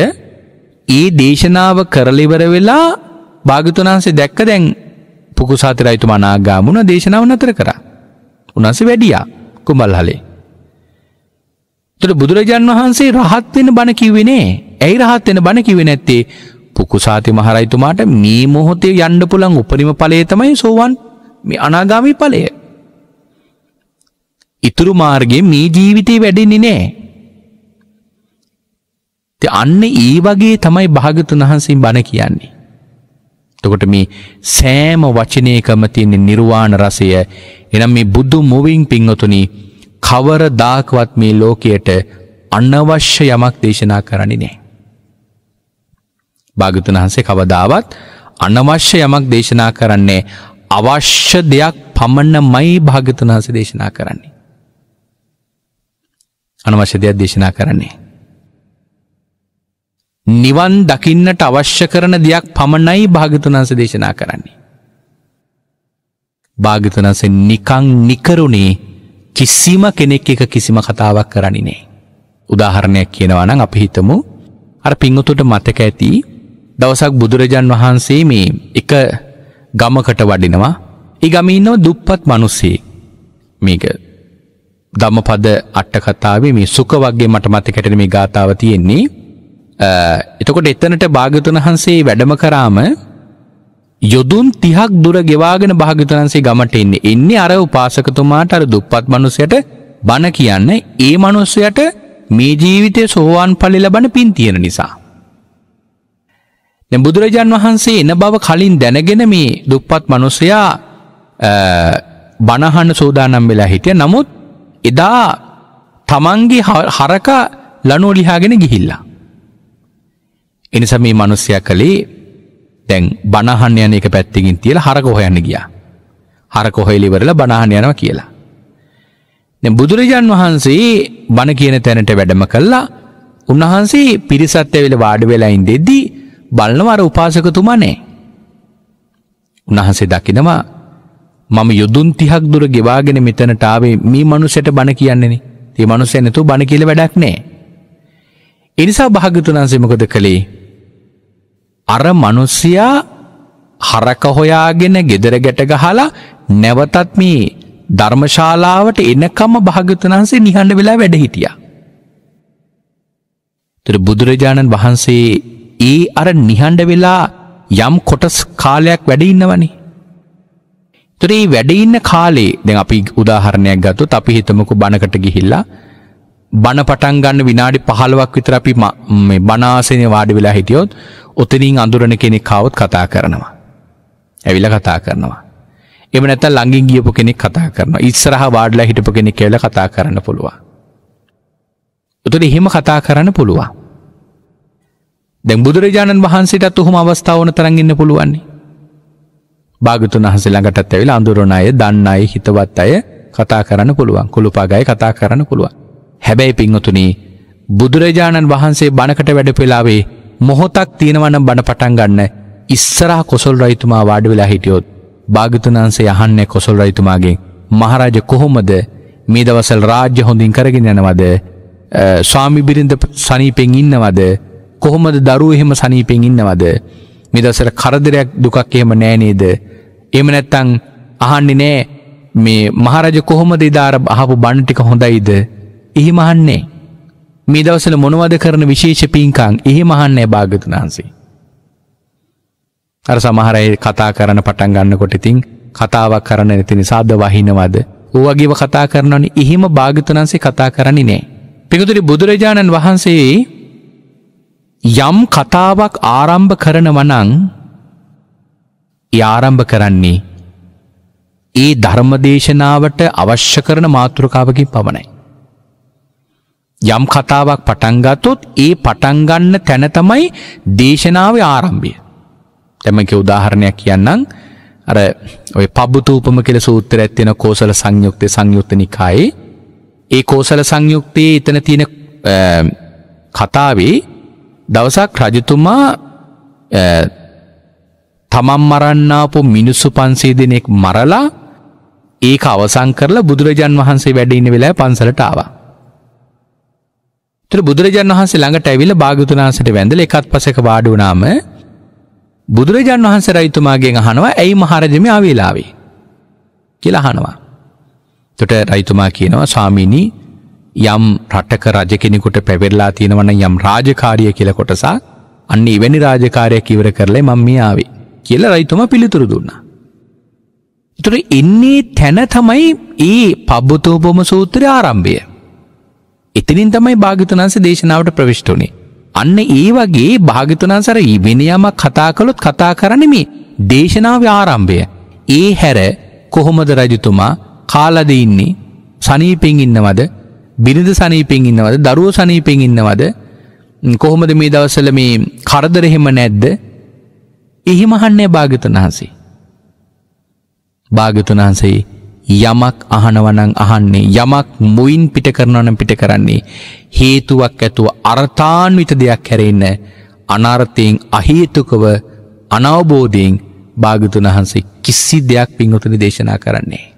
ඒ දේශනාව කරලිවර වෙලා භාගතුන් වහන්සේ දැක්ක දැන් පුකුසාති රයිතුමා නාගාමුණ දේශනාව නතර කරා. උන්වහන්සේ වැඩියා කුඹල්හලේ. එතකොට බුදුරජාන් වහන්සේ රහත් වෙන බණ කිව්වේ නෑ. ඇයි රහත් වෙන බණ කිව්වේ නැත්තේ? පුකුසාති මහරයිතුමාට මේ මොහොතේ යන්න පුළන් උපරිම ඵලයේ තමයි සෝවන් මේ අනාගාමී ඵලය. ඉතුරු මාර්ගයෙන් මේ ජීවිතේ වැඩෙන්නේ නැහැ. ඉතින් අන්න ඒ වගේ තමයි භාගතුන් වහන්සේ බණ කියන්නේ. එතකොට මේ සෑම වචනයකම තියෙන නිර්වාණ රසය එනම් මේ බුදු මුවින් පිංවතුනි කවරදාකවත් මේ ලෝකයට අනවශ්‍ය යමක් දේශනා කරන්නේ නැහැ. භාගතුන් වහන්සේ කවදාවත් අනවශ්‍ය යමක් දේශනා කරන්නේ අවශ්‍ය දෙයක් පමණමයි භාගතුන් වහන්සේ දේශනා කරන්නේ. අනවශ්‍ය දෙයක් දේශනා කරන්නේ. නිවන් දකින්නට අවශ්‍ය කරන දෙයක් පමණයි භාගතුන් වහන්සේ දේශනා කරන්නේ. භාගතුන් වහන්සේ නිකං නිකරුණේ කිසිම කෙනෙක් එක කිසිම කතාවක් කරන්නේ නැහැ. උදාහරණයක් කියනවා නම් අපි හිතමු අර පිංගුතුට මතක ඇති දවසක් බුදුරජාන් වහන්සේ මේ එක ගමකට වඩිනවා ඒ ගමේ ඉන්නව දුප්පත් මිනිස්සේ මේක ධම්මපද අට කතාවේ මේ සුඛ වර්ගයේ මට මතකයට මේ ගාතාව තියෙන්නේ එතකොට එතනට භාග්‍යතුන් වහන්සේ වැඩම කරාම යොදුන් 30ක් දුර ගෙවාගෙන භාග්‍යතුන් වහන්සේ ගමට එන්නේ එන්නේ අර උපාසකතුමාට අර දුප්පත් මිනිසයාට බණ කියන්න ඒ මිනිසයාට මේ ජීවිතේ සෝවාන් ඵල ලැබන පින් තියෙන නිසා දැන් බුදුරජාන් වහන්සේ එන බව කලින් දැනගෙන මේ දුප්පත් මිනිසයා බණහන්න සෝදානම් වෙලා හිටිය. නමුත් එදා තමන්ගේ හරක ලනුව ලිහාගෙන ගිහිල්ලා. එනිසා මේ මිනිසයා කලේ දැන් බණහන්න යන එක පැත්තකින් තියලා හරක හොයන්න ගියා. හරක හොයලා ඉවරලා බණහන්න යනවා කියලා. දැන් බුදුරජාන් වහන්සේ බණ කියන තැනට වැඩම කළා. උන්වහන්සේ පිරිසත් ඇවිල්ලා වාඩි වෙලා ඉඳෙද්දී බලනවර උපාසකතුමා නෑ. උණහන්සේ දකිනවා මම යුදුන් තිහක් දුර ගෙවාගෙන මෙතනට ආවේ මේ මනුස්සයට බණ කියන්නේනේ. ඒ මනුස්සයා නැතුව බණ කියලා වැඩක් නෑ. ඒ නිසා භාග්‍යතුන් වහන්සේ මොකද කළේ? අර මිනිස්සයා හරක හොයාගෙන gedara ගැට ගහලා නැවතත් මේ ධර්මශාලාවට එනකම භාග්‍යවතුන් වහන්සේ නිහඬ වෙලා වැඩ හිටියා. ඒතර බුදුරජාණන් වහන්සේ ඒ අර නිහඬ වෙලා යම් කොටස් කාලයක් වැඩ ඉන්නවනේ. ඒතර මේ වැඩ ඉන්න කාලේ දැන් අපි උදාහරණයක් ගත්තොත් අපි හිතමුකෝ බණකට ගිහිල්ලා බණ පටන් ගන්න විනාඩි 15ක් විතර අපි මේ බණ ආසනේ වාඩි වෙලා හිටියොත් ඔතනින් අඳුරන කෙනෙක් ආවොත් කතා කරනවා. ඇවිල්ලා කතා කරනවා. එහෙම නැත්නම් ළඟින් ගියපු කෙනෙක් කතා කරනවා. ඉස්සරහා වාඩිලා හිටපු කෙනෙක් ඇවිල්ලා කතා කරන්න පුළුවන්. උතන එහෙම කතා කරන්න පුළුවන්. දැන් බුදුරජාණන් වහන්සේටත් ඔහොම අවස්ථාවන තරගන්න පුළුවන්නේ. භාගතුන් වහස ළඟටත් ඇවිල අඳුරණ අය දන්න අය හිතවත් අය කතා කරන්න පුළුවන් කුළුපාගයි කතා කරන්න පුළුවන්. හැබැයි පිංහතුනී බුදුරජාණන් වහන්සේ බණකට වැඩ පෙලාවේ මොහොතක් තියෙනවන බණ පටන් ගන්න ඉස්සරහ කොසල් රයිතුමා වාඩ වෙලා හිටියොත් භාගතුනන්සේ යහන්නේ කොසල් රයිතුමාගේ මහරජ කොහොමද මේ දවසල් රාජ්‍ය හොඳින් කරගෙන යනවද ස්වාමි බිරිඳ සනීපෙන් ඉන්නවද කොහොමද දරුවෝ එහෙම සනීපෙන් ඉන්නවද? මේ දවස්වල කරදරයක් දුකක් එහෙම නෑ නේද? එහෙම නැත්තම් අහන්නේ නෑ මේ මහරජ කොහොමද ඉදාර අහපු බණ ටික හොඳයිද? එහෙම අහන්නේ. මේ දවස්වල මොනවද කරන විශේෂ පින්කම්? එහෙම අහන්නේ භාග්‍යතුන් වහන්සේ. අර සමහර අය කතා කරන පටන් ගන්නකොට ඉතින් කතාවක් කරන නැති නිසාද වහිනවද? ඌ වගේව කතා කරනවනේ. එහෙම භාග්‍යතුන් වහන්සේ කතා කරන්නේ නෑ. පිටුතුරි බුදුරජාණන් වහන්සේ යම් කතාවක් ආරම්භ කරනවනං ආරම්භ කරන්නේ ඒ ධර්මදේශනාවට අවශ්‍ය කරන මාතෘකාවකින් පමණයි. යම් කතාවක් පටන්ගත්තොත් ඒ පටන්ගන්න තැන තමයි දේශනාව ආරම්භිය. තැමක උදාහරණයක් කියන්නම් අර ඔය පබ්බුතූපම කියල සූත්‍ර ඇත්තින කෝසල සංයුක්තය සංයුක්තනිකායි ඒ කෝසල සංයුක්තයේ එතන තියෙන කතාවේ දවසක් රජතුමා තමන් මරන්නාපු මිනිස්සු පන්සේ දෙනෙක් මරලා ඒක අවසං කරලා බුදුරජන් වහන්සේ වැඩඉන්න වෙලා පන්සලට ආවා. තර බුදුරජන් වහන්සේ ළඟට ඇවිල භාගතුනාන්සට වැඳල එකත් පසක වාඩුනාම බුදුරජන් වහන්සේ රයිතුමාගෙන් අහනවා ඇයි මහරජම අවෙලාවේ කියලා අහනවා. තොට රයිතුමා කියනවා ස්වාමීණී යම් රටක රජ කෙනෙකුට පැවෙල්ලා තියෙනවන යම් රාජකාරිය කියල කොටසක් අන්න ඉවැනි රාජකාරයක් ඉවර කරලේ මං මේ ආවේ කියල රයිතුම පිළිතුරු දුන්නා. තුර එන්නේ තැන තමයි ඒ පබ්බතෝබොම සූත්‍රය ආරම්භය. එතිනින් තමයි භාගිතනන්ස දේශනාවට ප්‍රවිශ්ට වනේ. අන්න ඒ වගේ භාගිතනන්සර ඉවෙනයම කතා කළොත් කතා කරන මේ දේශනාව ආරම්භය. ඒ හැර කොහොමද රජතුමා කාලද ඉන්නේ සනීපෙන් ඉන්නවද බිරිඳ සනීපෙන් ඉන්නවද දරුව සනීපෙන් ඉන්නවද කොහොමද මේ දවසල මේ කරදර එහෙම නැද්ද එහෙම අහන්නේ භාග්‍යතුන් වහන්සේ භාග්‍යතුන් වහන්සේ යමක් අහනවනම් අහන්නේ යමක් මුයින් පිට කරනවනම් පිට කරන්නේ හේතුවක් ඇතුව අර්ථාන්විත දෙයක් හැරෙන්න අනර්ථයෙන් අහේතුකව අනවබෝධයෙන් භාග්‍යතුන් වහන්සේ කිසි දෙයක් පින්වතුනි දේශනා කරන්නේ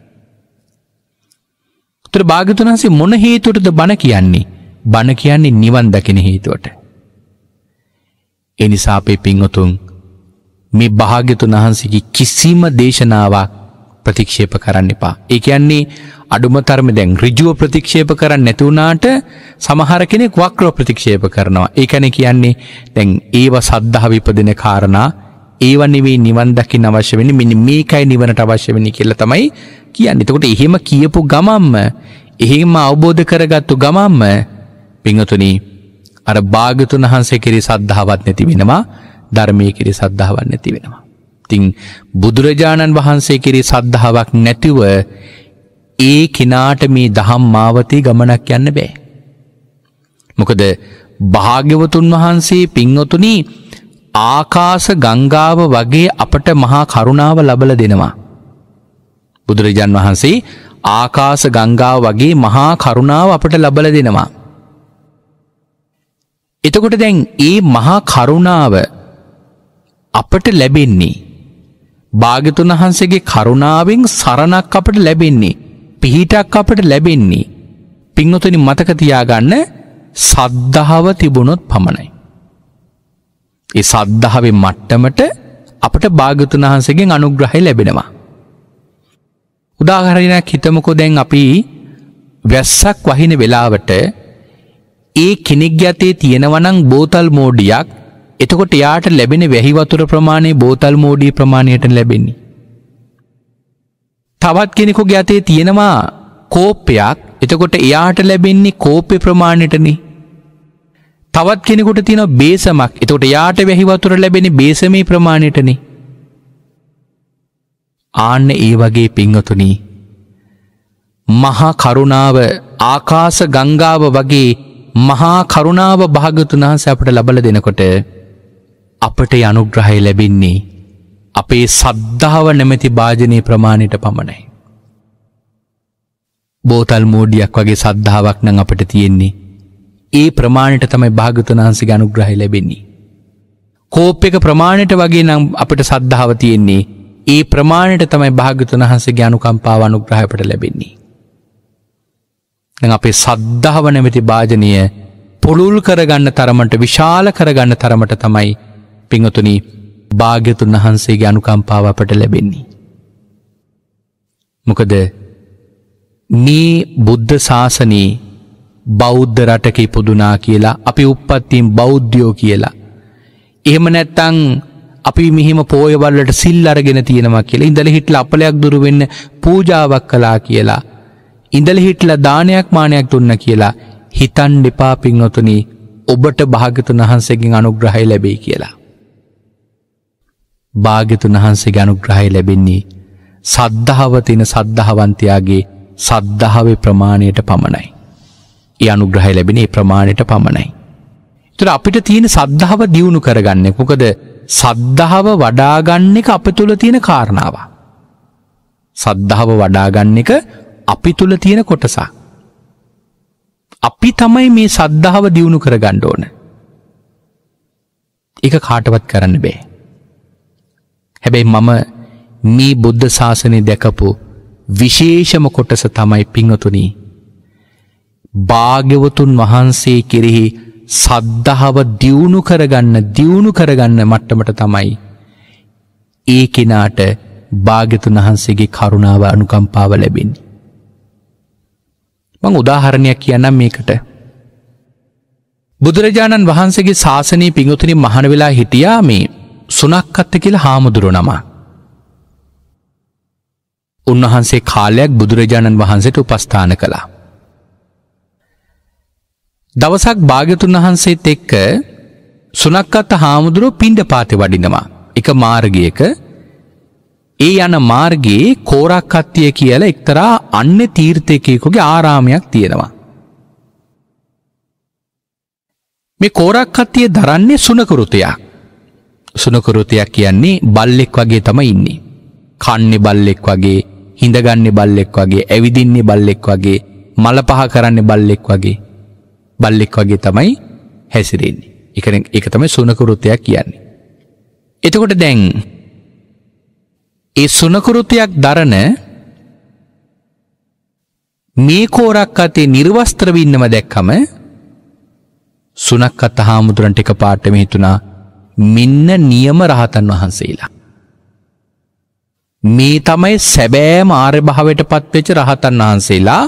තොර භාගතුන් වහන්සේ මොන හේතුවටද බණ කියන්නේ? බණ කියන්නේ නිවන් දකින හේතුවට. ඒ නිසා අපේ පින්වතුන් මේ භාග්‍යතුන් වහන්සේගේ කිසිම දේශනාවක් ප්‍රතික්ෂේප කරන්න එපා. ඒ කියන්නේ අඩුම තරමේ දැන් ඍජුව ප්‍රතික්ෂේප කරන්නේ නැති වුණාට සමහර කෙනෙක් වක්‍රව ප්‍රතික්ෂේප කරනවා. ඒ කියන්නේ දැන් ඒව සද්ධා විපදින කාරණා ඒව නෙවෙයි නිවන් දකින්න අවශ්‍ය වෙන්නේ මෙන්න මේකයි නිවනට අවශ්‍ය වෙන්නේ කියලා තමයි කියන්න එතකොට එහෙම කියපු ගමම්ම එහෙම අවබෝධ කරගත්තු ගමම්ම පිංහතුනි අර භාගතුන් වහන්සේ කිරි සද්ධාවත් නැති වෙනවා ධර්මය කිරි සද්ධාවන් නැති වෙනවා. තිං බුදුරජාණන් වහන්සේ කිරි සද්ධාවක් නැතිව ඒ කෙනාට මේ දහම් මාවතේ ගමනක් යන්න බෑ. මොකද භාග්‍යවතුන් වහන්සේ පින්වතුනි ආකාස ගංගාව වගේ අපට මහා කරුණාව ලබල දෙනවා. බුදුරජාන් වහන්සේ ආකාස ගංගා වගේ මහා කරුණාව අපට ලබල දෙනවා. එතකොට දැන් ඒ මහා කරුණාව අපට ලැබෙන්නේ භාගතුන් වහන්සේගේ කරුණාවෙන් සරණක් අපට ලැබෙන්නේ පිහිටක් අපට ලැබෙන්නේ පින්වතුනි මතක තියාගන්න සද්ධාව තිබුණොත් පමණයි. ඒ සද්ධාවේ මට්ටමට අපට භාගතුන් වහන්සේගෙන් අනුග්‍රහය ලැබෙනවා. උදාහරණයක් හිතමකෝ දැන් අපි වැස්සක් වහින වෙලාවට ඒ කෙනෙක් යතේ තියෙනවනං බෝතල් මෝඩියක් එතකොට යාට ලැබෙන වැහිවතුර ප්‍රමාණය බෝතල් මෝඩී ප්‍රමාණයට ලැබෙන්නේ. තවත් කෙනෙකු ගැතේ තියෙනවා කෝප්පයක් එතකොට එයාට ලැබෙන්නේ කෝප්‍ය ප්‍රමාණයටන තවත් කෙනෙකුට තියෙන බේසමක් එතකොට යාට වැහිවතුර ලැබෙන බේසමී ප්‍රමාණයටනේ ආන්න ඒ වගේ පිංහතුනී. මහා කරුණාව ආකාස ගංගාව වගේ මහා කරුණාව භාගතුන් වහන්ස අපට ලබල දෙනකොට අපට අනුග්‍රහය ලැබෙන්නේ අපේ සද්ධාව නැමැති භාජනය ප්‍රමාණයට පමණයි. බෝතල් මෝඩියක් වගේ සද්ධාවක් නං අපට තියෙන්නේ. ඒ ප්‍රමාණයට තමයි භාගතනාන්සි ගනුග්‍රහහි ලැබෙන්නේ. කෝප් එක ප්‍රමාණයට වගේ නම් අපට සද්ධාව තියෙන්නේ ඒ ප්‍රමාණයට තමයි භාගතුන් වහන්සේගේ අනුකම්පාව අනුග්‍රහයකට ලැබෙන්නේ. දැන් අපේ සද්ධාව නැමැති භාජනීය පුළුල් කරගන්න තරමට විශාල කරගන්න තරමට තමයි පිංගතුනි භාග්‍යතුන් වහන්සේගේ අනුකම්පාව අපට ලැබෙන්නේ. මොකද මේ බුද්ධ ශාසනයේ බෞද්ධ රටක ඉපදුනා කියලා අපි උප්පත්තියෙන් බෞද්ධයෝ කියලා. එහෙම නැත්තං අපි මෙහෙම පෝය වලට සිල් අරගෙන තියෙනවා කියලා ඉඳල හිටලා අපලයක් දුරු වෙන්න පූජාවක් කළා කියලා ඉඳල හිටලා දානයක් මානයක් දුන්න කියලා හිතන් එපා පින්වතුනි ඔබට භාග්‍යතුන් වහන්සේගෙන් අනුග්‍රහය ලැබෙයි කියලා භාග්‍යතුන් වහන්සේගේ අනුග්‍රහය ලැබෙන්නේ සද්ධාව තින සද්ධාවන්තයාගේ සද්ධාවේ ප්‍රමාණයට පමණයි. ඒ අනුග්‍රහය ලැබෙන ඒ ප්‍රමාණයට පමණයි. ඒතර අපිට තියෙන සද්ධාව දියුණු කරගන්නේ මොකද සද්ධාව වඩාගන්න එක අප තුළ තියෙන කාරණාව. සද්ධාව වඩාගන්න එක අපි තුළ තියෙන කොටසා. අපි තමයි මේ සද්ධාව දියුණු කර ගණ්ඩ ඕන. එක කාටවත් කරන්න බේ. හැබැයි මම මේ බුද්ධ ශාසනය දැකපු විශේෂම කොටස තමයි පිංහතුනී. භාග්‍යවතුන් වහන්සේ කෙරෙහි සද්ධාව දියුණු කරගන්න දියුණු කරගන්න මට්ටමට තමයි ඒ කෙනාට භාග්‍යතුන් වහන්සේගේ කරුණාව අනුකම්පාව ලැබෙන්නේ. මං උදාහරණයක් කියන්නම් මේකට. බුදුරජාණන් වහන්සේගේ ශාසනයේ පිඟුතුනි මහන වෙලා හිටියා මේ සුනක්කත්ත කියලා හාමුදුරු නමා. උන්වහන්සේ කාලයක් බුදුරජාණන් වහන්සේට උපස්ථාන කළා. දවසක් භාගතුන් වහන්සේත් එක්ක සුනක්කත් හාමුදුරුව පින්ඩ පාති වඩිනවා. එක මාර්ගයක ඒ යන මාර්ගයේ කෝරක්කත්තිය කියලා එක්තරා අන්න තීර්ථයකයකුගේ ආරාමයක් තියෙනවා. මේ කෝරක්කත්තිය දරන්නේ සුනකෘතයක්. සුනකෘතයක් කියන්නේ බල්ලෙක් වගේ තම ඉන්නේ. කන්නේ බල්ලෙක් වගේ හිඳගන්නේ බල්ලෙක් වගේ ඇවිදින්නේ බල්ලෙක් වගේ මල පහ කරන්නේ බල්ලෙක් වගේ බල්ලෙක් වගේ තමයි හැසිරෙන්නේ. එක එක තමයි සුනකෘතයක් කියන්නේ. එතකොට දැන් ඒ සුනකෘතයක් දරන මේ කෝරක් අතේ නිර්වස්ත්‍රව ඉන්නම දැක්කම සුනක් අත හාමුදුරන්ට එක පාටම හිතුණා මෙන්න නියම රහතන් වහන්සේලා. මේ තමයි සැබෑම ආර්ය භාවයට පත්වෙච්ච රහතන් වහන්සේලා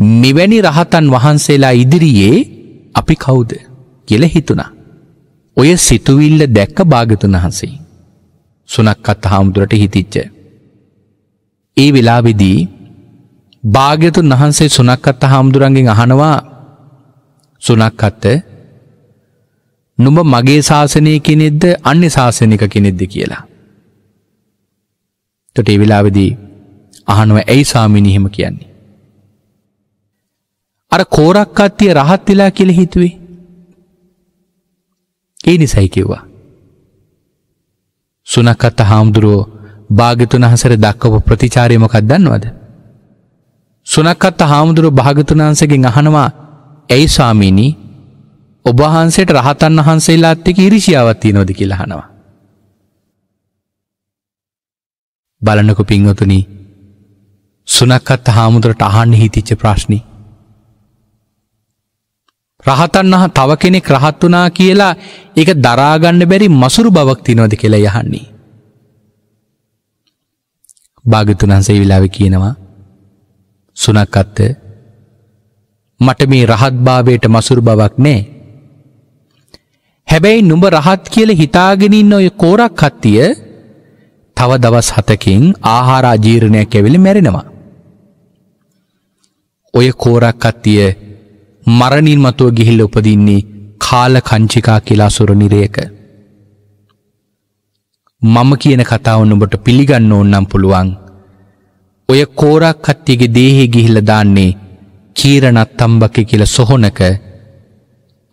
මෙවැනි රහතන් වහන්සේලා ඉදිරියේ අපි කවුද කියල හිතුණා. ඔය සිතුවිල්ල දැක්ක භාගතුන් වහන්සේ. සුනක්කත් හාමුදුරට හිතිච්ච. ඒ වෙලාවෙදී භාග්‍යතුන් වහන්සේ සුනක්කත් හාමුදුරන්ගෙන් අහනවා සුනක්කත්ත නුඹ මගේ ශාසනය කෙනෙද්ද අන්‍ය ශාසනික කෙනෙද්ද කියලා. තොට ඒ වෙලාවෙදී අහනුව ඇයි සාමිනිහෙම කියන්නේ. අර කෝරක් අත්තිය රහත් වෙලා කියල හිතුවේ. ඒ නිසයි කිව්වා. සුනකත්ත හාමුදුරුවෝ භාගතුන හසර දක්කව ප්‍රතිචාරයමකක් දන්නවද. සුනකත්ත හාමුදුරුව භාගතුනාන්සගෙන් අහනවා ඇයි ස්වාමීණී ඔබහන්සේට රහතන් වහන්සේලාත් එක ඉරිසිියාවත්තිය නොද කියලහනවා. බලනකු පින්වතුනී සුනක්කත් හාමුදුරට අහන්න හිතිච්ච ප්‍රශ්නී රහතන් වහ තව කෙනෙක් රහත් වනා කියලා ඒක දරාගන්න බැරි මසුරු බවක් තිනොද කියලා යහන්නේ. භාගතුනන්සේ විලාව කියනවා සුනක්කත්ත මට මේ රහත්භාවයට මසුරු බවක් නෑ. හැබැයි නුඹ රහත් කියල හිතාගෙනන්න ඔය කෝරක් කත්තිය තව දවස් හතකින් ආහාරාජීරණයක් ඇවිලි මැරෙනවා. ඔය කෝරක් කත්තිය මරණින් මතුව ගිහිල්ල උපදින්නේ කාල කංචිකා කියලා සුර නිරයක. මම කියන කතාව නුඹට පිළිගන්න ඕන්නම් පුළුවන්. ඔය කෝරක් කට්ටියගේ දේහේ ගිහිල්ල දාන්නේ කීරණත් තම්බක කියල සොහොනක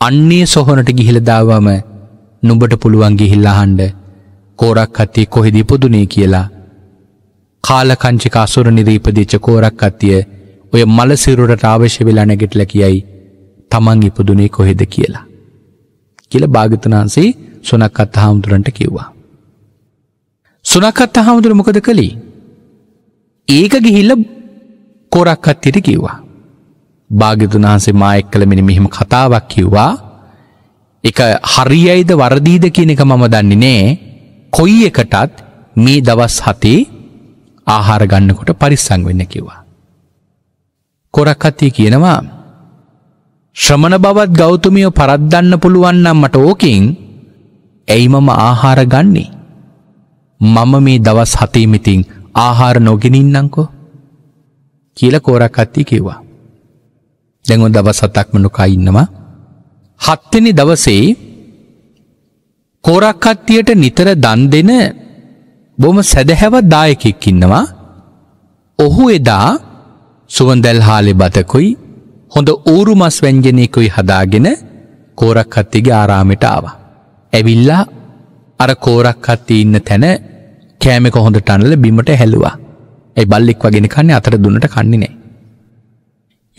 අන්නේ සොහොනට ගිහිල දාවම නුඹට පුළුවන් ගිහිල්ලා හන්ඩ කෝරක් කත්තේ කොහෙදී පුදුනේ කියලා. කාලකංචික අසුර නිරීපදිච්ච කෝරක් අත්තිය ඔය මලසිරුට ආවශ්‍ය වෙලා නැගෙටල කියයි තමන් ඉපදුනේ කොහෙද කියලා. කියලා භාග්‍යතුන්හන්සේ සුනක්කත් හාමුදුරන්ට කිව්වා. සුනක්කත් හාමුදුර මොකද කළේ? ඒක ගිහිල්ල කොරක්කත්තියට කිව්වා. භාග්‍යතුන්හන්සේ මා එක්කල මෙනි මෙහෙම කතාවක් කිව්වා. එක හරියයිද වරදීද කියන එක මම දන්නේ නෑ. කොයි එකටත් මේ දවස් හතේ ආහාර ගන්නකොට පරිස්සං වෙන්න කිව්වා. කොරක්කත්තිය කියනවා ශ්‍රමණ බවත් ගෞතමියෝ පරද්දන්න පුළුවන් නම් මට ඕකෙන් ඇයි මම ආහාර ගන්නෙ? මම මේ දවස් හතේම ඉතින් ආහාර නොගෙන ඉන්නම්කෝ කියලා කෝරක් අත්ති කිව්වා. දැන් ඔය දවස් හතක්ම නොකා ඉන්නවා. හත් වෙනි දවසේ කෝරක් අත්තියට නිතර දන් දෙන බොහොම සැදැහැවත් දායකෙක් ඉන්නවා. ඔහු එදා සුවඳල් හාලේ බතකොයි හොඳ ඌරු මස් වැංජනයකුයි හදාගෙන කෝරක් හත්තිගේ ආරාමිට ආවා. ඇවිල්ලා අර කෝරක් හත්ති ඉන්න තැන කෑමෙ කොහොඳ ටනල බිමට හැලුවා ඇයි බල්ලෙක් වගෙන කන්නේ අතර දුන්නට කන්නේ නෑ.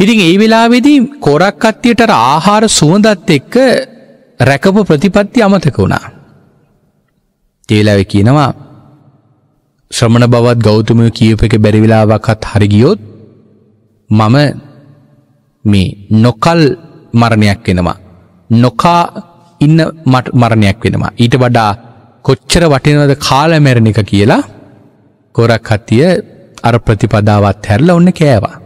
ඉතින් ඒ වෙලාවෙදී කෝරක් අත්තියට ආහාර සුවඳත් එක්ක රැකපු ප්‍රතිපත්ති අමතක වුණා. තේලාව කියනවා ශ්‍රමණ බවත් ගෞතමය කියප එක බැරිවිලාවකත් හරිගියොත් මම මේ නොකල් මරණයක් වෙනවා. නොකා ඉන්න මරණයක් වෙනවා. ඊට වඩා කොච්චර වටිනවද කාලමැරණ එක කියලා කොරක් හතිය අර ප්‍රතිපදාවත් හැරල ඔන්න කෑවා.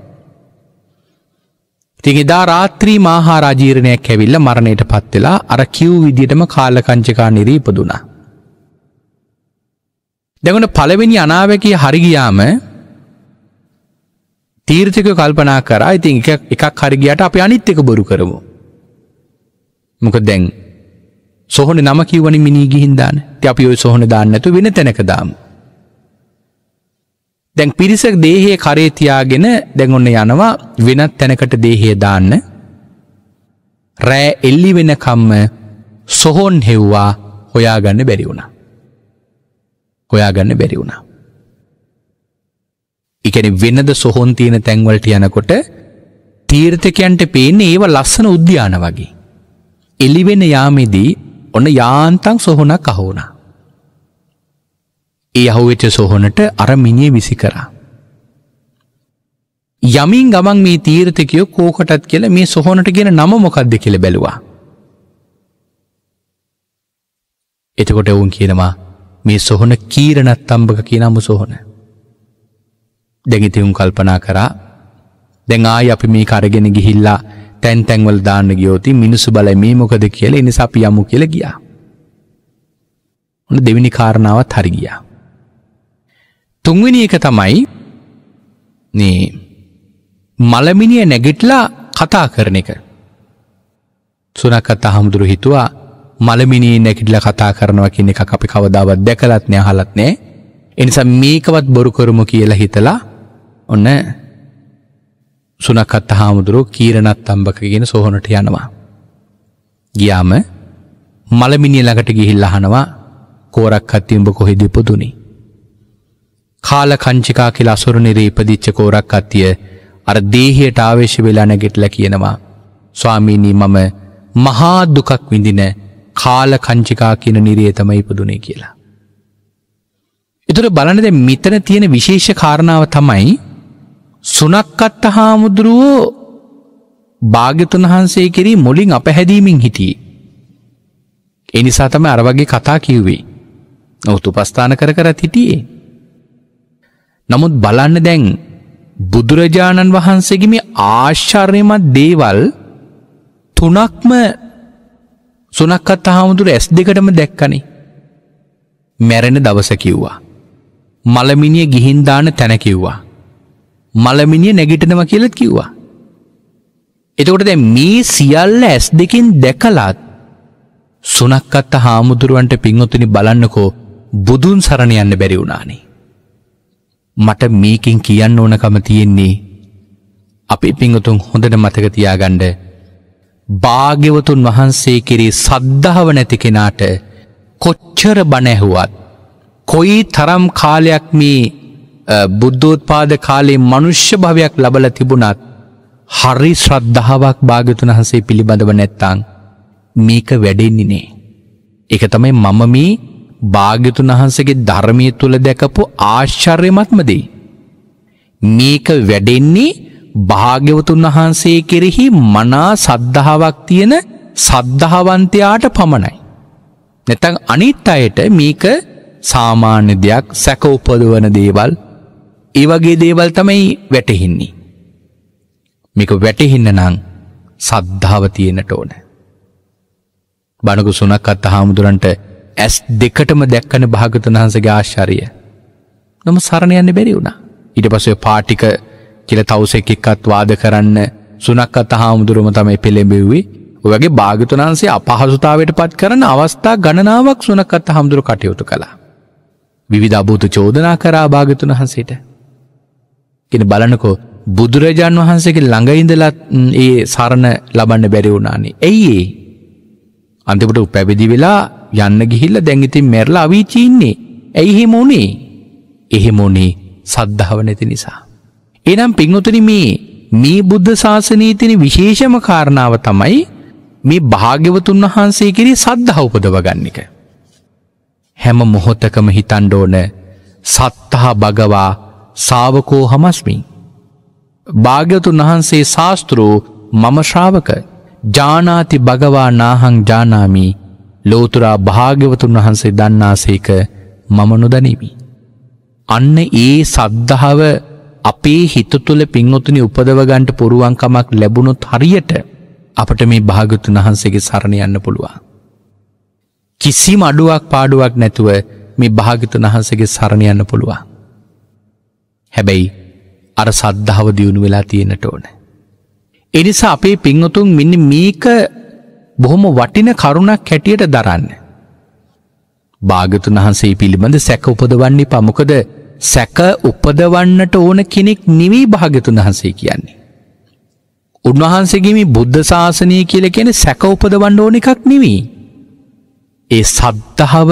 තිගෙදා රාත්‍රී මාහාරාජීරණයක් ඇවිල්ල මරණයට පත්වෙලා අර කිව් විදිටම කාලකංචකා නිරී ඉපදුනා. දෙගුණ පළවෙනි අනාවකී හරිගියාම තීර්ථක කල්පනා කරා ඉතින් එකක් හරිගියට අප අනිත් එක බොරු කරමු. මොක දැන් සොහොන නම කිවනි මිනී ගිහින්දාන ති අපි ඔය සොහොන දාන්නතු වෙන තැනක දාමු. දැන් පිරිසක් දේහය කරේතියාගෙන දැඟොන්න යනවා වෙනත් තැනකට දේහය දාන්න රෑ එල්ලි වෙනකම්ම සොහොන් හෙව්වා හොයාගන්න බැරි වුණා. හොයාගන්න බැරි වුණා. එකැන වෙනද සොහොන් තියෙන තැන්වලට යනකොට තීර්ථකයන්ට පේන්නේ ඒව ලස්සන උද්‍යාන වගේ. එලිවෙන යාමෙදී ඔන්න යාන්තං සොහොනක් අහෝන. ඒ අහුවෙච්ච සොහොනට අර මිනිිය විසි කරා. යමින් ගමන් මේ තීර්ථකයෝ කෝකටත් කියල මේ සොහොනට ගෙන නම මොකක්ද කියල බැලවා. එතකොට ඔවුන් කියනවා මේ සොහොන කීරණත් තම්බක කියනම සොහොන. දැඟිතිවුම් කල්පනා කරා දැන් ආයි අපි මේ කරගෙන ගිහිල්ලා තැන් තැන්වල දාන්න ගියෝති මිනිස්සු බල මේ මොකද කියලා ඒ නිසා අපි යමු කියලා ගියා. ඔන්න දෙවෙනි කාරණාවත් හරි ගියා. තුන්වෙනි එක තමයි මේ මලමිනිය නැගිටලා කතා කරන එක. සුනකත් අහමුදුරු හිතුවා මලමිනී නැගිටලා කතා කරනවා කියන එකක් අපි කවදාවත් දැකලත් නෑ අහලත් නෑ. එනිසා මේකවත් බොරු කරමු කියලා හිතලා ඔන්න සුනකත් හාමුදුරුව කීරණත් අම්බකගෙන සොහොනට යනවා. ගියාම මළමිනිිය ළඟට ගිහිල් අහනවා කෝරක් අත්තිඹ කොහෙද පුදුනි. කාල කංචිකා කියලා අසුරනිරේ ඉපදිච්ච කෝරක් අත්තිය අර දේහයට ආවේශ වෙලා නැගෙටල කියනවා. ස්වාමීනී මම මහා දුකක් විඳින කාල කංචිකා කියන නිරේ තමයි ඉපදුනේ කියලා. එතුර බලනද මෙතන තියෙන විශේෂ කාරණාව තමයි සුනක්කත්ත හාමුදුරුවෝ භාග්‍යතුන් වහන්සේ කෙරී මුලින් අප හැදීමින් හිටිය. එනිසා තම අරවගේ කතා කිව්වේ. ඔහුතු පස්ථාන කර කරත් හිටියේ. නමුත් බලන්න දැන් බුදුරජාණන් වහන්සේගිම ආශ්චර්යමත් දේවල් තුනක්ම සුනක්කත් අහාමුදුර ඇස් දෙකටම දැක්කනි මැරෙන දවස කිව්වා. මළමිනිය ගිහින්දාන තැන කිව්වා. මළමිනිය නැගිටනවා කියලත් කිව්වා. එතකොට දැ මේ සියල්ල ඇස් දෙකින් දැකලාත් සුනක්කත්ත හාමුදුරුවන්ට පින්වොතුනි බලන්නකෝ බුදුන් සරණ යන්න බැරි වුණානේ. මට මේකින් කියන්න ඕනකම තියෙන්නේ අපි පිංගතුන් හොඳට මතක තියාගන්න භාග්‍යවතුන් වහන්සේ කෙරේ සද්ධාව නැති කෙනාට කොච්චර බණ ඇහුවත් කොයි තරම් කාලයක් මේ බුද්ධෝත්පාද කාලේ මනුෂ්‍ය භවයක් ලබල තිබුණත් හරි ශ්‍රද්ධාවක් භාගතුන හසේ පිළිබඳව නැත්තං මේක වැඩෙන්නේ නේ. එක තමයි මම මේ භාගතුන් වහන්සගේ ධර්මය තුළ දැකපු ආශ්චර්යමත්මදී. මේක වැඩෙන්නේ භාග්‍යවතුන් වහන්සේ කෙරෙහි මනා සද්ධාවක් තියෙන සද්ධාවන්තයාට පමණයි. නැතන් අනිත් අයට මේක සාමාන්‍ය දෙයක් සැකෝපදවන දේවල් ඒ වගේ දේවල් තමයි වැටහින්නේ. මේක වැටහින්න නම් සද්ධාව තියෙනට ඕන. බණකු සුනක්කත් හාමුදුරන්ට ඇස් දෙකටම දැක්කන භාගතුන් වහන්සේගේ ආශ්චර්ය. නම සරණ යන්න බැරි වුණා. ඊට පස්සේ පාටික කියලා තවුසෙක් එක්කත් වාද කරන්න සුනක්කත් හාමුදුරුවම තමයි පෙළඹෙව්වේ. ඔය වගේ භාගතුන් වහන්සේ අපහසුතාවයට පත් කරන අවස්ථා ගණනාවක් සුනක්කත් හාමුදුරුව කටයුතු කළා. විවිධ අභූත චෝදනා කරා භාගතුන් වහන්සේට. ගෙන බලනකෝ බුදුරජාන් වහන්සේගේ ළඟඉඳලත් ඒ සරණ ලබන්න බැරි වුණානේ. ඇයි ඒ? අන්තිමට පැවිදි වෙලා යන්න ගිහිල්ලා දැන් ඉතින් මැරලා අවීචී ඉන්නේ. ඇයි එහෙම වුනේ? එහෙම වුනේ සද්ධාව නැති නිසා. එහෙනම් පින්වතුනි මේ මේ බුද්ධ ශාසනයේ තියෙන විශේෂම කාරණාව තමයි මේ භාග්‍යවතුන් වහන්සේ කිරී සද්ධා උපදව ගන්න එක. හැම මොහොතකම හිතන්න ඕන සත්තා භගවා සාවකෝ හමස්මි. භාග්‍යතුන් වහන්සේ ශාස්තෘෝ මම ශ්‍රාවක ජානාති භගවා නාහං ජානාමී ලෝතුරා භාග්‍යවතුන් වහන්සේ දන්නාසේක මම නොදනිමි. අන්න ඒ සද්ධාව අපේ හිත තුළ පින්වතුනි උපදවගන්ට පුරුවන්කමක් ලැබුණොත් හරියට අපට මේ භාගතුන් වහන්සේගේ සරණ යන්න පුළුවන්. කිසිම අඩුවක් පාඩුවක් නැතුව මේ භාගතුන් වහන්සේගේ සරණ යන්න පුළුවන්. හැබැයි අර සද්ධාව දියුණු වෙලා තියෙනට ඕන. එනිසා අපේ පින්වතුන් මෙන්න මේක බොහොම වටින කරුණක් හැටියට දරන්න. භාගතුන් වහන්සේ පිළිබඳ සැක උපදවන්නේ පමොකද සැක උපදවන්නට ඕන කෙනෙක් නිවී භාගතුන් වහන්සේ කියන්නේ. උන්වහන්සේගේ මේ බුද්ධ ශාසනය කියලා කියන්නේ සැක උපදවන්න ඕන එකක් නෙවෙයි. ඒ සද්ධාව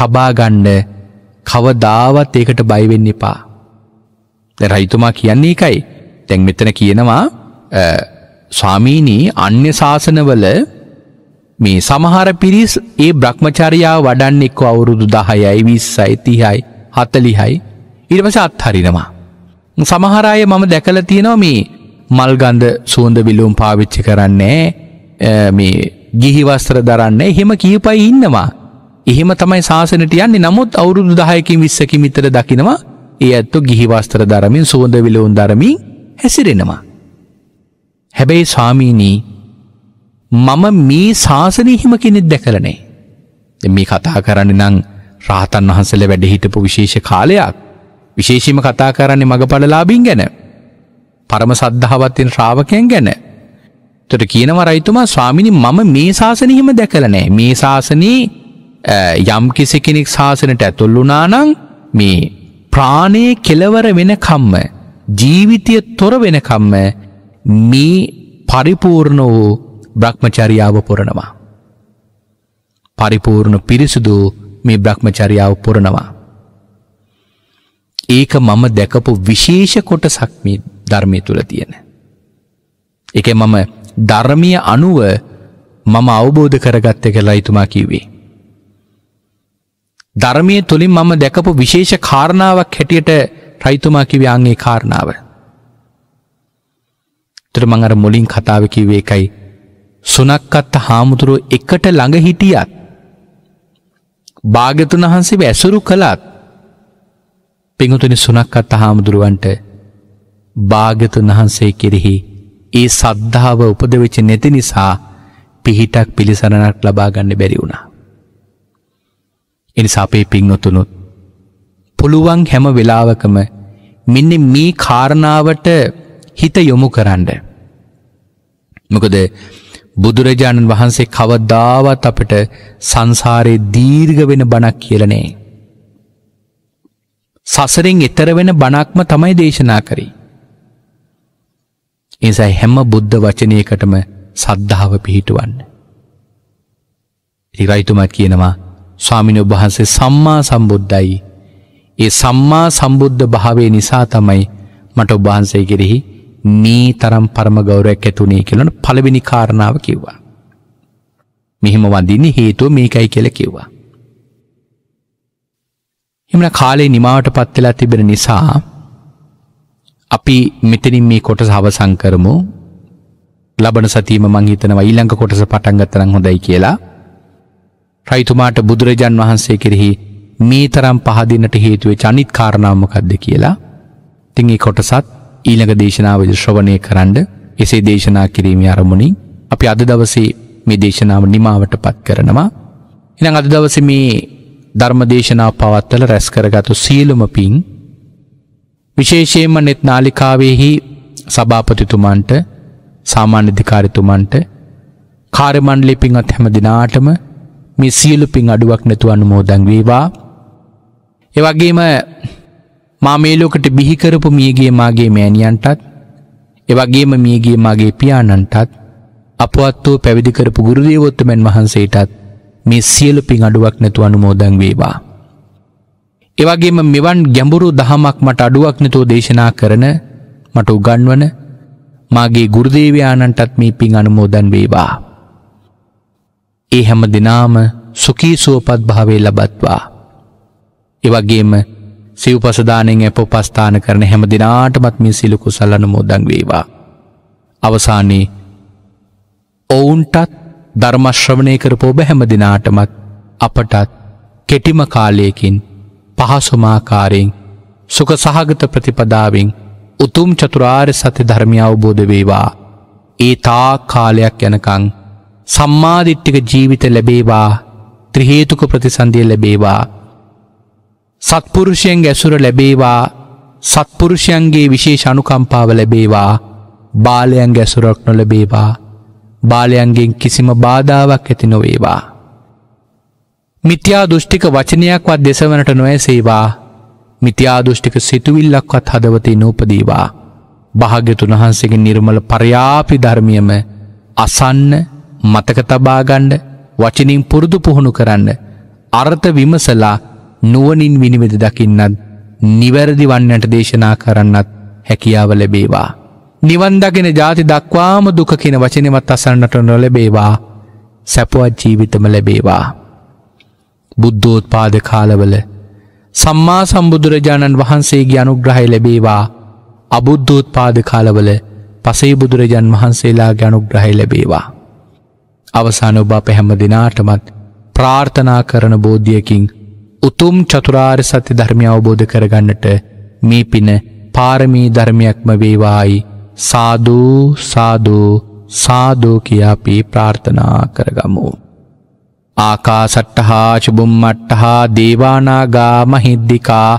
තබාගන්න කවදාවත් ඒකට බයවෙන්න එපා. දැ රහිතුමා කියන්නේ එකයි තැන් මෙතන කියනවා ස්වාමීනී අන්‍ය ශාසනවල මේ සමහර පිරිස් ඒ බ්‍රහ්මචරයාව වඩන්න එක්ක අවුරුදු දහයයි විස්සයි තිහයි හතලිහයි ඉරිවස අත්හරිනවා. සමහරය මම දැකල තියෙනවා මේ මල්ගන්ධ සූන්ද විලුම් පාවිච්චි කරන්නේ මේ ගිහිවස්ත්‍ර දරන්න එහෙම කියපයි ඉන්නවා. එහෙම තමයි ශාසනට යන්නේ නමුත් අවුරුදු දහයකින් විස්සකින් විතර දකිනවා ඒ ඇත්තු ගිහිවස්තර දරමින් සුවඳ විලවුන් දරමින් හැසිරෙනවා. හැබැයි ස්වාමීනී මම මේ ශාසනයහිම කෙනෙක් දැකරනේ. මේ කතා කරන්න නං රාහතන් වහන්සල වැඩහිටපු විශේෂ කාලයක් විශේෂිම කතා කරන්නේ මඟ පඩලාබින් ගැන. පරම සද්ධාවත්තෙන් ශ්‍රාවකයන් ගැන. තොට කියනව රයිතුමා ස්වාමිනි මම මේ ශාසනයහිම දැකලනෑ මේ ශාසනී යම් කිසි කෙනෙක් ශාසනට ඇතුල් වුනානං මේ ප්‍රාණයේ කෙලවර වෙනකම්ම ජීවිතය තොර වෙනකම්ම මේ පරිපූර්ණ වූ බ්‍රහ්මචරියාව පුරනවා. පරිපූර්ණ පිරිසුදු මේ බ්‍රහ්මචරියාව පුරනවා. ඒක මම දැකපු විශේෂ කොටසක් මේ ධර්මය තුළ තියෙන. එක මම ධර්මිය අනුව මම අවබෝධ කරගත්ත කලා ඉතුමා කිවේ. ධර්මය තුළින් මම දැකපු විශේෂ කාරණාවක් හැටියට රයිතුමා කිව්‍යන්ගේ කාරණාව. තුර මංර මුලින් කතාවකි වේකයි සුනක්කත්ත හාමුදුරුව එකට ළඟ හිටියත් භාගතුන් වහන්සේ වැසුරු කළත් පිඟුතුනි සුනක්කත්ත හාමුදුරුවන්ට භාගතුන් වහන්සේ කෙරෙහි ඒ සද්ධාව උපදවෙච්ච නැති නිසා පිහිටක් පිළිසරණක් ලබාගන්න බැරි වුණා. එනිසා අපේ පින්වතුනුත් පුළුවන් හැම වෙලාවකම මෙන්න මේ කාරණාවට හිත යොමු කරන්න. මොකද බුදුරජාණන් වහන්සේ කවදාවත් අපට සංසාරේ දීර්ඝ වෙන බණක් කියලා නෑ. සසරෙන් එතර වෙන බණක්ම තමයි දේශනා කරේ. එනිසා හැම බුද්ධ වචනයකටම සද්ධාව පිහිටුවන්න. ඉතින් රයිතුමත් කියනවා ස්වාමිනෝ වහන්සේ සම්මා සම්බුද්ධයි. ඒ සම්මා සම්බුද්ධ භාවය නිසා තමයි මට ඔබහන්සේ කෙරෙහි මේ තරම් පරම ගෞරවයක් ඇතුණේ කියලන පළවෙනි කාරණාව කිව්වා. මෙහෙම වඳින්නේ හේතුව මේකයි කියලා කිව්වා. එමන කාලේ නිමාවටපත් වෙලා තිබෙන නිසා අපි මෙතනින් මේ කොටස අවසන් කරමු. ලබන සතියේම මං හිතනවා ඊළඟ කොටස පටන් ගත්තා නම් හොඳයි කියලා. රයිතුමාට බුදුරජන් වහන්සේ කෙරෙහි මේ තරම් පහදිනට හේතුවේ චනිත් කාරණාවමකක්ද කියලා තිංගේ කොටසත් ඊළඟ දේශනාවද ශ්‍රවණය කරන්න එසේ දේශනා කිරීමේ අරමුණින් අපි අද දවසේ මේ දේශනාව නිමාවට පත් කරනවා. ඉතින් අද දවසේ මේ ධර්ම දේශනාව පවත්වලා රැස් කරගත්තු සියලුම පින් විශේෂයෙන්ම net නාලිකාවේහි සභාපතිතුමන්ට සාමාන්‍ය අධිකාරීතුමන්ට කාර්ය මණ්ඩලයේ පින්වත් හැම දිනාටම මේ සියලු පින් අඩුවක් නැතුව අනුමෝදන් වේවා. ඒ වගේම මා මේ ලෝකෙට බිහි කරපු මියගේ මාගේ මෑණියන්ටත් ඒ වගේම මියගේ මාගේ පියාණන්ටත් අපවත් වූ පැවිදි කරපු ගුරු දේවෝත්තමයන් වහන්සේටත් මේ සියලු පින් අඩුවක් නැතුව අනුමෝදන් වේවා. ඒ වගේම මෙවන් ගැඹුරු දහමක් මට අඩුවක් නැතුව දේශනා කරන මට උගන්වන මාගේ ගුරුදේවයාණන්ටත් මේ පින් අනුමෝදන් වේවා. ඒ හැම දෙනාම සුකී සුවපත් භාවේ ලබත්වා. එවගේම සිව්පසදානෙන් ඇපෝපස්ථාන කරන හැම දෙනාටමත් මේ සිලු කුසල් අනුමෝදන් වේවා. අවසානයේ ඔවුන්ටත් ධර්ම ශ්‍රවණය කරපු ඔබ හැම දිනාටමත් අපටත් කෙටිම කාලයකින් පහසුම ආකාරයෙන් සුඛ සහගත ප්‍රතිපදාවෙන් උතුම් චතුරාර්ය සත්‍ය ධර්මය අවබෝධ වේවා. ඒ තා කාලයක් යනකම් සම්මාධිට්ටික ජීවිත ලැබේවා ත්‍රහේතුක ප්‍රතිසන්දිය ලැබේවා. සත්පුරුෂයෙන් ඇසුර ලැබේවා සත්පුරුෂයන්ගේ විශේෂ අනුකම්පාව ලැබේවා බාලයන් ගැසුරක් නොලබේවා බාලයන්ගෙන් කිසිම බාධාවක් ඇති නොවේවා. මිත්‍යා දෘෂ්ටික වචනයක්වත් දෙසවනට නොඇසේවා මිත්‍යා දෘෂ්ටික සිතුවිල්ලක්වත් හදවතේ නූපදීවා. භාග්‍යතුන් වහන්සේගේ නිර්මල පරයාපි ධර්මියම අසන්න මතක තබාගණ්ඩ වචනින් පුරුදු පුහුණු කරන්න අර්ථ විමසලා නුවනින් විනිවිද දකින්නත් නිවැරදි වන්නට දේශනා කරන්නත් හැකියාව ලැබේවා. නිවන්දගෙන ජාති දක්වාම දුක කියෙන වචනවත් අසන්නට නොලැබේවා සැපුවත් ජීවිතම ලැබේවා. බුද්ධෝත් පාද කාලවල සම්මා සම්බුදුරජාණන් වහන්සේගේ අනුග්‍රහය ලැබේවා අබුද්ධෝත් පාද කාලවල පසේ බුදුරජන් වහන්සේලා ගැනුග්‍රහහි ලැබේවා. අවසාන ඔබ අප හැම දෙනාටමත් ප්‍රාර්ථනා කරන බෝධියකින් උතුම් චතුරාර් සත්‍ය ධර්මය අවබෝධ කරගන්නට මේ පින පාරමී ධර්මයක්ම වේවායි සාධූ සාධූ සාධෝ කියාපී ප්‍රාර්ථනා කරගමු. ආකාසට්ටහා චුබුම්මට්ටහා දේවානාගා මහිද්දිකා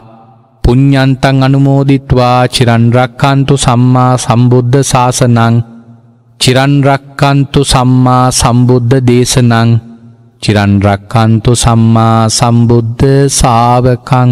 පුඤ්ඥන්තන් අනුමෝදිත්වා චිරන්රක්කන්තු සම්මා සම්බුද්ධ ශාසනං චිරන්රක්කන්තු සම්මා සම්බුද්ධ දේශනං චිරන්රක්කන්තු සම්මා සම්බුද්ධ සාවකං